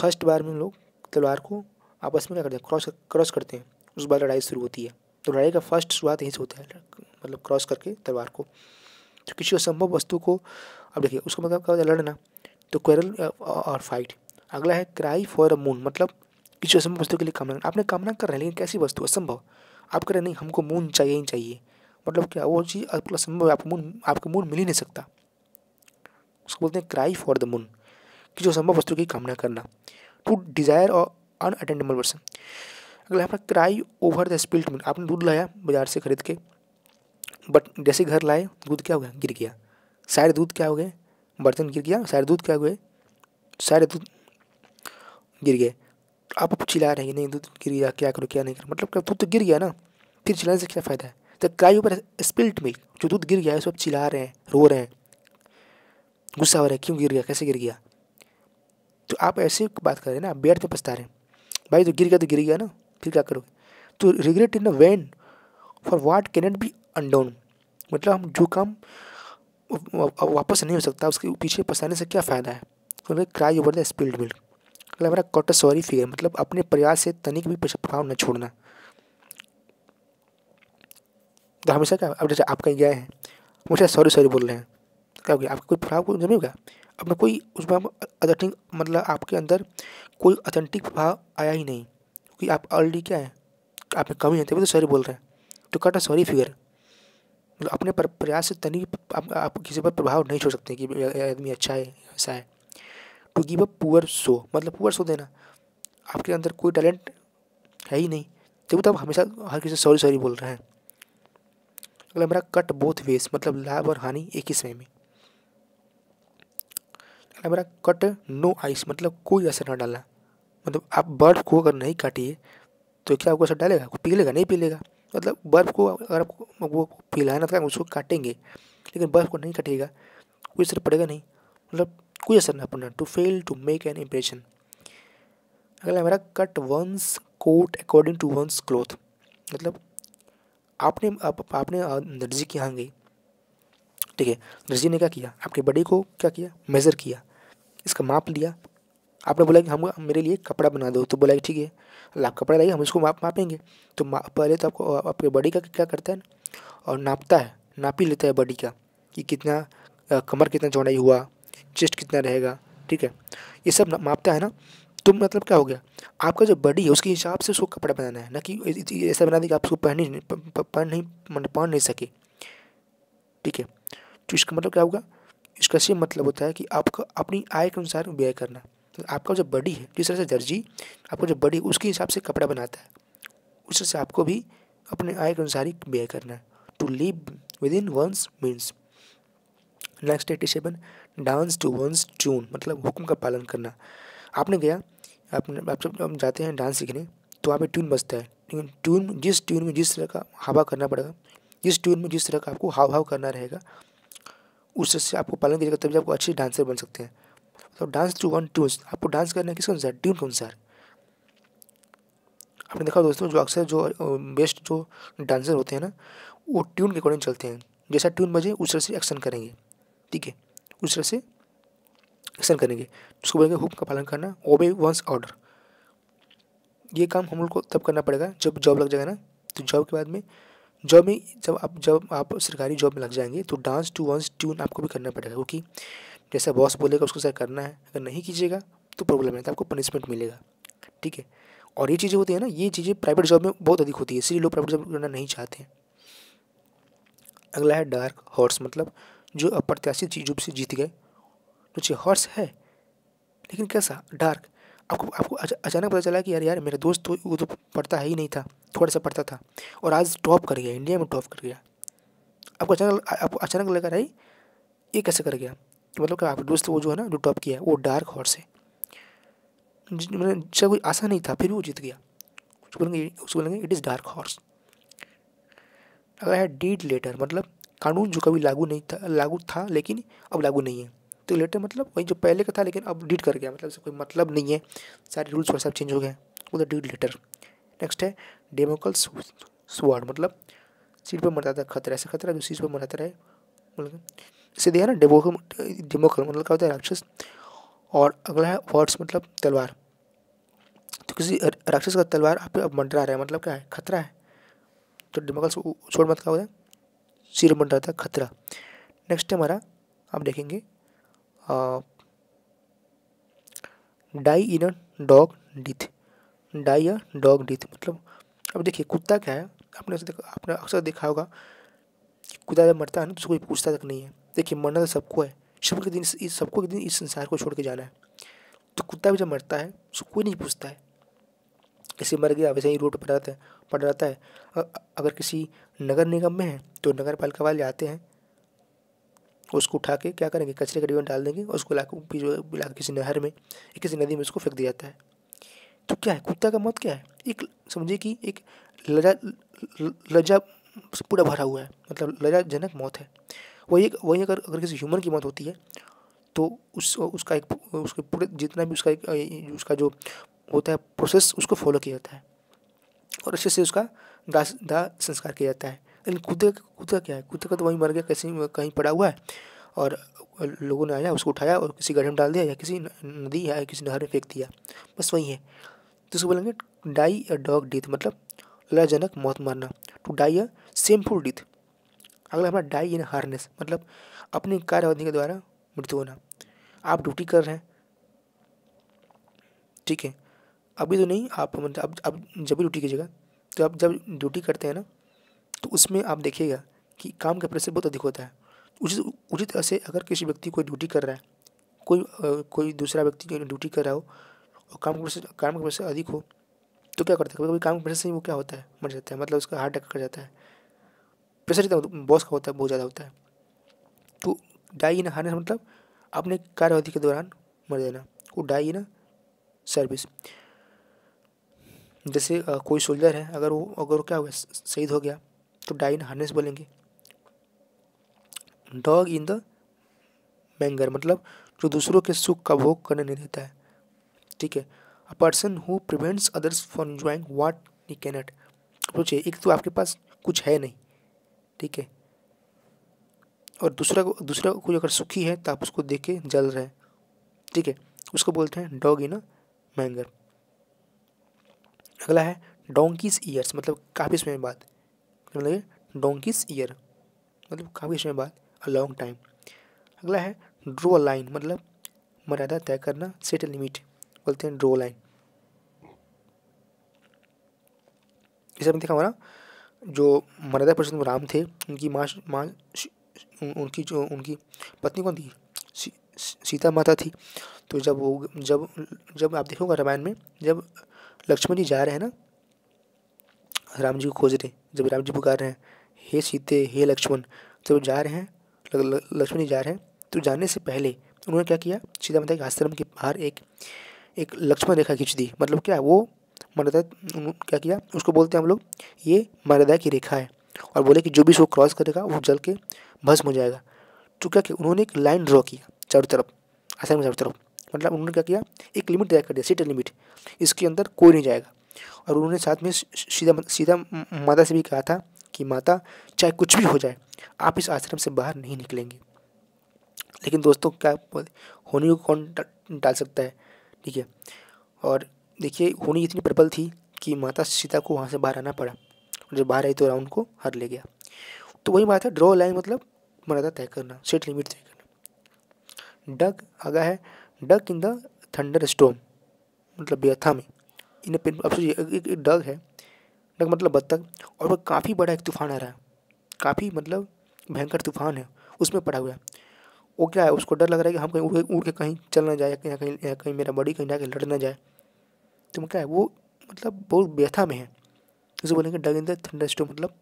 फर्स्ट बार में हम लोग तलवार को आपस में क्या करते हैं क्रॉस क्रॉस करते हैं उस बार लड़ाई शुरू होती है तो लड़ाई का फर्स्ट शुरुआत यहीं से होता है मतलब क्रॉस करके तलवार को तो किसी असंभव वस्तु को अब देखिए उसका मतलब क्या होता है लड़ना तो क्वेरल और फाइट अगला है क्राई फॉर अ मून मतलब किसी असंभव वस्तु के लिए कामना आपने कामना कर रहे हैं लेकिन कैसी वस्तु असंभव आप कह रहे नहीं हमको मून चाहिए ही चाहिए मतलब क्या वो चीज़ आपको असंभव है आपको मून आपको मून मिल ही नहीं सकता उसको बोलते हैं क्राई फॉर द मून कि जो वस्तु की कामना करना टू डिज़ायर और अनअटेंडेबल पर्सन अगला आपका cry over the spilt milk आपने दूध लाया बाजार से खरीद के बट जैसे घर लाए दूध क्या हो गया गिर गया सारे दूध क्या हो गए बर्तन गिर गया सारे दूध क्या हो गए सारे दूध गिर गए आप चिल्ला रहे हैं नहीं दूध गिर गया क्या करो क्या नहीं करो मतलब दूध तो गिर गया ना फिर चिल्लाने से क्या फ़ायदा है तो क्राई ओवर स्पिल्ट मिल्क जो दूध गिर गया है उसको चिल्ला रहे हैं रो रहे हैं गुस्सा हो रहा है क्यों गिर गया कैसे गिर गया तो आप ऐसे बात कर रहे हैं ना आप बैठ में पछता रहे हैं भाई तो गिर गया तो गिर गया ना फिर क्या करोगे तो regret in a vain for what cannot be undone मतलब हम जो काम वापस नहीं हो सकता उसके पीछे पसाने से क्या फ़ायदा है मतलब cry over the spilled milk मतलब हमारा कॉट सॉरी फिगर मतलब अपने प्रयास से तनिक भी प्रभाव न छोड़ना तो हमेशा क्या अब जैसे आप कहीं गए हैं मुझे सॉरी सॉरी बोल रहे हैं क्या हो गया आपका कोई प्रभाव नहीं होगा अपना कोई उसमें अदर्टिंग मतलब आपके अंदर कोई अथेंटिक प्रभाव आया ही नहीं कि आप ऑलरेडी क्या है आप में कमी है तभी तो सॉरी बोल रहे हैं तो कट अ सॉरी फिगर मतलब अपने पर प्रयास से तनिक आप, आप किसी पर प्रभाव नहीं छोड़ सकते कि आदमी अच्छा है ऐसा है to give a poor show मतलब पुअर शो देना आपके अंदर कोई टैलेंट है ही नहीं तभी तो आप हमेशा हर किसी से सॉरी सॉरी बोल रहे हैं अगला मतलब मेरा कट बोथ वेस मतलब लाभ और हानि एक ही समय में अगला मतलब मेरा कट नो आइस मतलब कोई असर ना डालना मतलब आप बर्फ को अगर नहीं काटिए तो क्या आपको असर डालेगा पीलेगा नहीं पीलेगा मतलब बर्फ़ को अगर आपको वो पिलाना था उसको काटेंगे लेकिन बर्फ़ को नहीं काटेगा कोई असर पड़ेगा नहीं मतलब कोई असर ना पड़ना to fail to make an impression अगला हमारा cut one's coat according to one's cloth मतलब आपने आप, आपने दर्जी के यहाँ गई ठीक है दर्जी ने क्या किया आपके बॉडी को क्या किया मेज़र किया इसका माप लिया आपने बोला कि हम मेरे लिए कपड़ा बना दो तो बोला कि ठीक है आप कपड़ा लाइए हम उसको माप मापेंगे तो मा, पहले तो आपको आपके बॉडी का क्या करता है और नापता है नापी लेता है बॉडी का कि कितना कमर कितना चौड़ाई हुआ चेस्ट कितना रहेगा ठीक है ये सब मापता है ना तो मतलब क्या हो गया आपका जो बॉडी है उसके हिसाब से उसको कपड़ा बनाना है ना कि ऐसा बना दें कि आप उसको पहन ही पहन नहीं मतलब पहन नहीं सके ठीक है तो इसका मतलब क्या होगा इसका सेम मतलब होता है कि आपका अपनी आय के अनुसार व्यय करना है तो आपका जो बॉडी है जिस तरह से दर्जी आपका जो बॉडी उसके हिसाब से कपड़ा बनाता है उस तरह से आपको भी अपने आय के अनुसार ही बेह करना है to live within one's means next एटी सेवन डांस टू वंस ट्यून मतलब हुक्म का पालन करना आपने गया आपने आप जब हम जाते हैं डांस सीखने तो वहाँ पर ट्यून बजता है लेकिन ट्यून जिस ट्यून में जिस तरह का हवा करना पड़ेगा जिस ट्यून में जिस तरह का आपको हाव भाव करना रहेगा उससे आपको पालन करेगा तभी आपको अच्छे डांसर बन सकते हैं तो डांस टू वन ट्यून्स आपको डांस करना किसके अनुसार ट्यून के अनुसार आपने देखा दोस्तों जो अक्सर जो बेस्ट जो डांसर होते हैं ना वो ट्यून के अकॉर्डिंग चलते हैं जैसा ट्यून बजे उस तरह से एक्शन करेंगे ठीक है उस तरह से एक्शन करेंगे उसको बोलेंगे हुक्म का पालन करना ओबे वंस ऑर्डर ये काम हम लोग को तब करना पड़ेगा जब जॉब लग जाएगा ना तो जॉब के बाद में जॉब में जब आप जब आप सरकारी जॉब में लग जाएंगे तो डांस टू वंस ट्यून आपको भी करना पड़ेगा क्योंकि जैसा बॉस बोलेगा उसको सर करना है अगर नहीं कीजिएगा तो प्रॉब्लम है तो आपको पनिशमेंट मिलेगा ठीक है और ये चीज़ें होती है ना ये चीज़ें प्राइवेट जॉब में बहुत अधिक होती है इसीलिए लोग प्राइवेट जॉब करना नहीं चाहते हैं अगला है डार्क हॉर्स मतलब जो अप्रत्याशित चीज़ों से जीत गए तो हॉर्स अच्छा, है लेकिन कैसा डार्क आपको आपको अचानक पता चला कि यार यार मेरा दोस्त तो वो तो पढ़ता है ही नहीं था थोड़ा सा पढ़ता था और आज टॉप कर गया इंडिया में टॉप कर गया आपको अचानक आपको अचानक लगा रही ये कैसे कर गया मतलब आपका दोस्त वो जो है ना जो टॉप किया है वो डार्क हॉर्स है मतलब जब कोई आशा नहीं था फिर भी वो जीत गया उसको बोलेंगे उसको बोलेंगे इट इज़ डार्क हॉर्स अगला है डीड लेटर मतलब कानून जो कभी लागू नहीं था लागू था लेकिन अब लागू नहीं है तो लेटर मतलब वही जो पहले का था लेकिन अब डीड कर गया मतलब कोई मतलब नहीं है सारे रूल्स वगैरह सब चेंज हो गए वो डीड लेटर नेक्स्ट है डेमोकल स्वाड मतलब सीट पर मरता था खतरा ऐसा खतरा जो सीट पर मरता रहे इसे दिया ना डेमोकल डेमोकल मतलब क्या होता है राक्षस और अगला है वर्ड्स मतलब तलवार तो किसी राक्षस का तलवार आप अब मंडरा रहा है मतलब क्या है खतरा है तो डिमोकल छोड़ मतलब क्या होता है सिर मंडरा था खतरा नेक्स्ट है हमारा आप देखेंगे die in a dog death die a dog death मतलब अब देखिए कुत्ता क्या है आपने आपने अक्सर देखा होगा कुत्ता जब मरता है ना तो उसको पूछता तक नहीं है देखिए मरना तो सबको है सबको के दिन इस सबको के दिन इस संसार को छोड़ के जाना है तो कुत्ता भी जब मरता है उसको कोई नहीं पूछता है किसी मर गया वैसे ही रोड पर रहता है पड़ रहता है अगर किसी नगर निगम में है तो नगर पालिका वाले आते हैं उसको उठा के क्या करेंगे कचरे के डिब्बे में डाल देंगे और उसको लाकर ला किसी नहर में या किसी नदी में उसको फेंक दिया जाता है तो क्या है कुत्ता का मौत क्या है एक समझिए कि एक लजा लजा पूरा भरा हुआ है मतलब लजाजनक मौत है वही वही अगर अगर किसी ह्यूमन की मौत होती है तो उस उसका एक उसके पूरे जितना भी उसका एक उसका जो होता है प्रोसेस उसको फॉलो किया जाता है और अच्छे से उसका दाह दाह संस्कार किया जाता है लेकिन कुत्ते का क्या है कुत्ते का तो वहीं मर गया कहीं कहीं पड़ा हुआ है और लोगों ने आया उसको उठाया और किसी गड्ढे में डाल दिया या किसी नदी या किसी नहर में फेंक दिया बस वही है तो उसको बोलेंगे डाई अ डॉग डेथ मतलब लजनक मौत मारना to die a shameful death अगला हमारा डाई इन हार्नेस मतलब अपनी कार्य अवधि के द्वारा मृत्यु होना आप ड्यूटी कर रहे हैं ठीक है अभी तो नहीं आप मतलब अब अब जब भी ड्यूटी कीजिएगा तो आप जब ड्यूटी करते हैं ना तो उसमें आप देखिएगा कि काम का प्रेशर बहुत अधिक होता है उचित उचित ऐसे अगर किसी व्यक्ति कोई ड्यूटी कर रहा है कोई आ, कोई दूसरा व्यक्ति ड्यूटी कर रहा हो और काम का प्रेशर काम का प्रेशर अधिक हो तो क्या करता है कभी कभी काम का प्रेशर से वो क्या होता है मर जाता है मतलब उसका हार्ट अटैक कर जाता है प्रेशर जितना बॉस का होता है बहुत ज़्यादा होता है तो डाई इन हार्नेस मतलब अपने कार्य अवधि के दौरान मर जाना वो डाई इन सर्विस जैसे आ, कोई सोल्जर है अगर वो अगर वो क्या हो गया शहीद हो गया तो डाई इन हार्नेस बोलेंगे डॉग इन द मैंगर मतलब जो दूसरों के सुख का भोग करने नहीं देता है ठीक है a person who prevents others from enjoying what he cannot सोचिए एक तो आपके पास कुछ है नहीं ठीक है और दूसरा दूसरा कोई अगर सुखी है तो आप उसको देख के जल रहे हैं ठीक है उसको बोलते हैं डॉग इन अ मैंगर अगला है डोंकीस ईयर्स मतलब काफ़ी समय बाद मतलब डोंकीस ईयर मतलब काफ़ी समय बाद अ लॉन्ग टाइम अगला है ड्रो लाइन मतलब मर्यादा तय करना सेट लिमिट बोलते हैं ड्रो लाइन इसमें देखा हमारा जो मर्यादा प्रसन्न राम थे उनकी माँ माँ उनकी जो उनकी पत्नी कौन थी सी, सीता माता थी तो जब वो जब जब आप देखोगे रामायण में जब लक्ष्मण जी जा रहे हैं ना राम जी को खोज रहे जब राम जी पुकार रहे हैं हे सीते हे लक्ष्मण तो जब जा रहे हैं लक्ष्मण जी जा रहे हैं तो जाने से पहले उन्होंने क्या किया सीता माता के आश्रम के बाहर एक एक लक्ष्मण रेखा खींच दी मतलब क्या वो मर्यादा क्या किया उसको बोलते हैं हम लोग ये मर्यादा की रेखा है और बोले कि जो भी इसको क्रॉस करेगा वो जल के भस्म हो जाएगा तो क्या किया उन्होंने एक लाइन ड्रॉ किया चारों तरफ आसाम में चारों तरफ मतलब उन्होंने क्या किया एक लिमिट तय कर दिया सीट लिमिट इसके अंदर कोई नहीं जाएगा और उन्होंने साथ में सीधा सीधा माता से भी कहा था कि माता चाहे कुछ भी हो जाए आप इस आश्रम से बाहर नहीं निकलेंगे लेकिन दोस्तों क्या होने को कौन डाल सकता है ठीक है और देखिए होनी इतनी प्रबल थी कि माता सीता को वहाँ से बाहर आना पड़ा जब बाहर आई तो रावण को हर ले गया तो वही बात है ड्रॉ लाइन मतलब मर्यादा तय करना सेट लिमिट तय करना डग आगा है डग इन द थंडर स्टोम मतलब व्यथा में इन अब एक डग है डग मतलब बत्तख और वह काफ़ी बड़ा एक तूफान आ रहा है काफ़ी मतलब भयंकर तूफान है उसमें पड़ा हुआ है वो क्या है उसको डर लग रहा है कि हम कहीं उड़ के कहीं चल ना जाए कहीं कहीं कहीं मेरा बॉडी कहीं जाके लड़ ना जाए क्या है वो मतलब बहुत व्यथा में है उसे बोलेंगे डग इन द स्टोम मतलब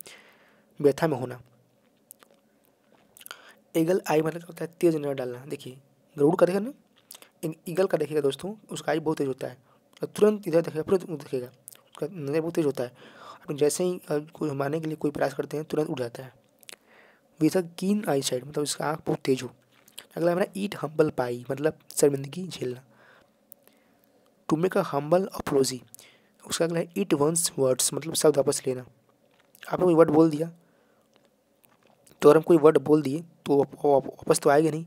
व्यथा में होना ईगल आई मतलब होता है तेज नजर डालना देखिए गरुड़ का ना ईगल का देखेगा दोस्तों उसका आई बहुत तेज होता है तुरंत इधर देखेगा तुरंत उधर देखेगा उसका नज़र बहुत तेज होता है अपन जैसे ही कोई मारने के लिए कोई प्रयास करते हैं तुरंत उड़ जाता है अ कीन आई साइड मतलब इसका आँख बहुत तेज हो अगला हमारा ईट हम्बल पाई मतलब शर्मिंदगी झेलना to make a humble apology उसका अगला है इट वंस वर्ड्स मतलब शब्द वापस लेना आपने कोई वर्ड बोल दिया तो अगर हम कोई वर्ड बोल दिए तो वापस तो आएगा नहीं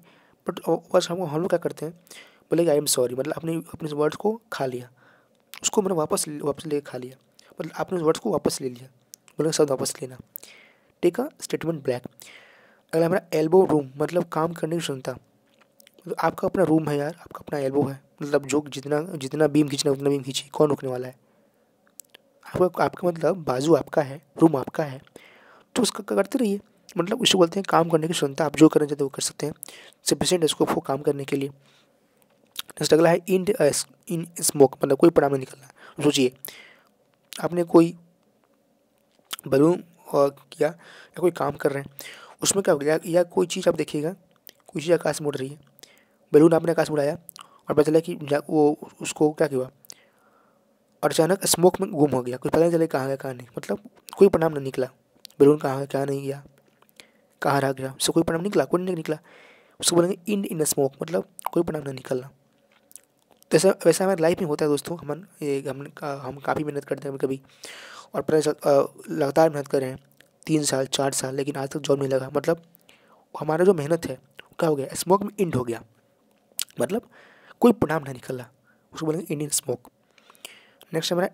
बट वापस हम हम लोग क्या करते हैं बोले आई एम सॉरी मतलब आपने अपने वर्ड्स को खा लिया उसको मैंने वापस वापस ले खा लिया मतलब आपने उस वर्ड्स को वापस ले लिया बोले शब्द वापस लेना टेक अ स्टेटमेंट ब्लैक अगला हमारा एल्बो रूम मतलब काम करने की क्षमता मतलब आपका अपना रूम है यार आपका अपना एल्बो है मतलब जो जितना जितना बीम खींचना उतना बीम खींची कौन रुकने वाला है आपका आपका मतलब बाजू आपका है रूम आपका है तो उसका करते रहिए मतलब उसको बोलते हैं काम करने की क्षमता आप जो करना चाहते हैं तो वो कर सकते हैं सफिशेंट स्कोप हो काम करने के लिए नेक्स्ट अगला है इन इन स्मोक मतलब कोई पड़ा में निकलना सोचिए आपने कोई बलून किया uh, या कोई काम कर रहे हैं उसमें क्या हो गया या कोई चीज़ आप देखिएगा कोई चीज़ आकाश में उड़ रही है बलून आपने आकाश में उड़ाया और पता चला कि वो उसको क्या हुआ और अचानक स्मोक में गुम हो गया कुछ पता नहीं चला कहाँ गया कहाँ नहीं मतलब कोई परिणाम नहीं निकला बैलून कहाँ गया क्या नहीं गया कहाँ रह गया उससे कोई परिणाम निकला कोई नहीं निकला उसको बोलेंगे इन इन स्मोक मतलब कोई परिणाम नहीं निकलना तो ऐसा वैसा हमारे लाइफ में होता है दोस्तों हम ये हम हम काफ़ी मेहनत करते हैं कभी और पता लगातार मेहनत कर रहे हैं तीन साल चार साल लेकिन आज तक जॉब नहीं लगा मतलब हमारा जो मेहनत है क्या हो गया स्मोक में इंड हो गया मतलब कोई परिणाम नहीं निकला उसको बोलेंगे इंडियन स्मोक नेक्स्ट हमारा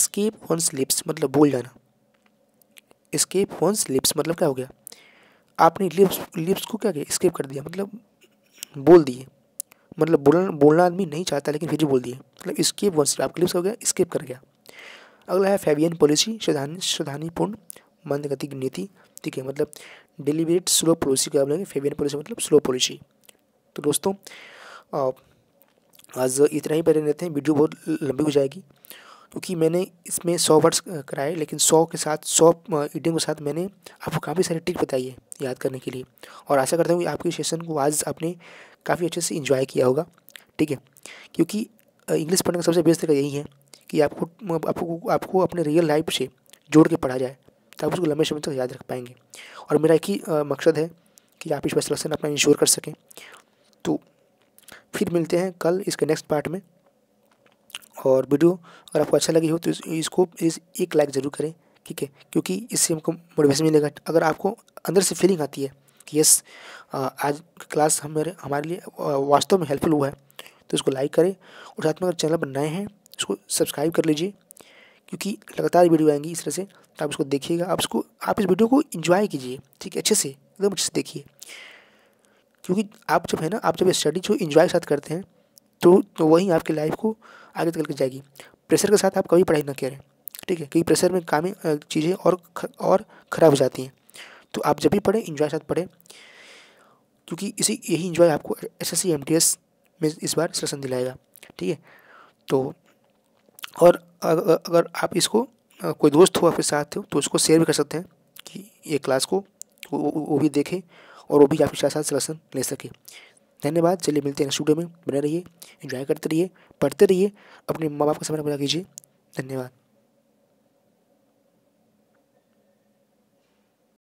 स्केप ऑन स्लिप्स मतलब भूल जाना स्केप ऑन स्लिप्स मतलब क्या हो गया आपने लिप्स लिप्स को क्या किया स्केप कर दिया मतलब बोल दिए मतलब बोलना बोलना आदमी नहीं चाहता लेकिन फिर भी बोल दिए मतलब स्केप वन आपके लिप्स हो गया स्केप कर गया अगला है फेवियन पॉलिसी सधानी सधानीपूर्ण मंदगतिक नीति ठीक है मतलब डिलीवरेट स्लो पॉलिसी को आप बोलेंगे फेवियन पॉलिसी मतलब स्लो पॉलिसी तो दोस्तों आज इतना ही पहले रहते हैं वीडियो बहुत लंबी हो जाएगी क्योंकि मैंने इसमें सौ वर्ड्स कराए लेकिन सौ के साथ सौ ईडियम के साथ मैंने आपको काफ़ी सारी ट्रिक बताई है याद करने के लिए और आशा करता हूँ कि आपके सेशन को आज आपने काफ़ी अच्छे से इन्जॉय किया होगा ठीक है क्योंकि इंग्लिश पढ़ने का सबसे बेस्ट तरीका यही है कि आपको आपको आपको अपने रियल लाइफ से जोड़ के पढ़ा जाए तो आप उसको लंबे समय तक याद रख पाएंगे और मेरा एक ही मकसद है कि आप इस पर अपना इंश्योर कर सकें तो फिर मिलते हैं कल इसके नेक्स्ट पार्ट में और वीडियो अगर आपको अच्छा लगी हो तो इसको इस एक लाइक ज़रूर करें ठीक है क्योंकि इससे हमको मोटिवेशन मिलेगा अगर आपको अंदर से फीलिंग आती है कि यस आज क्लास हमारे हमारे लिए वास्तव में हेल्पफुल हुआ है तो इसको लाइक करें और साथ में अगर चैनल पर नए हैं इसको सब्सक्राइब कर लीजिए क्योंकि लगातार वीडियो आएंगी इस तरह से तो आप इसको देखिएगा आप इसको आप इस वीडियो को इन्जॉय कीजिए ठीक है अच्छे से एकदम अच्छे से देखिए क्योंकि आप जब है ना आप जब स्टडी जो इन्जॉय के साथ करते हैं तो, तो वही आपकी लाइफ को आगे निकल के जाएगी प्रेशर के साथ आप कभी पढ़ाई ना करें ठीक है क्योंकि प्रेशर में काम चीज़ें और और ख़राब हो जाती हैं तो आप जब भी पढ़ें इन्जॉय के साथ पढ़ें क्योंकि इसी यही इन्जॉय आपको एस एस सी में इस बार सेशन दिलाएगा ठीक है तो और अगर आप इसको कोई दोस्त हो आपके साथ हो तो उसको शेयर भी कर सकते हैं कि ये क्लास को वो, वो भी देखें और वो भी आपके साथ साथ सिलेक्शन ले सके धन्यवाद चलिए मिलते हैं स्टूडियो में बने रहिए इन्जॉय करते रहिए पढ़ते रहिए अपने माँ बाप का समय पूरा कीजिए धन्यवाद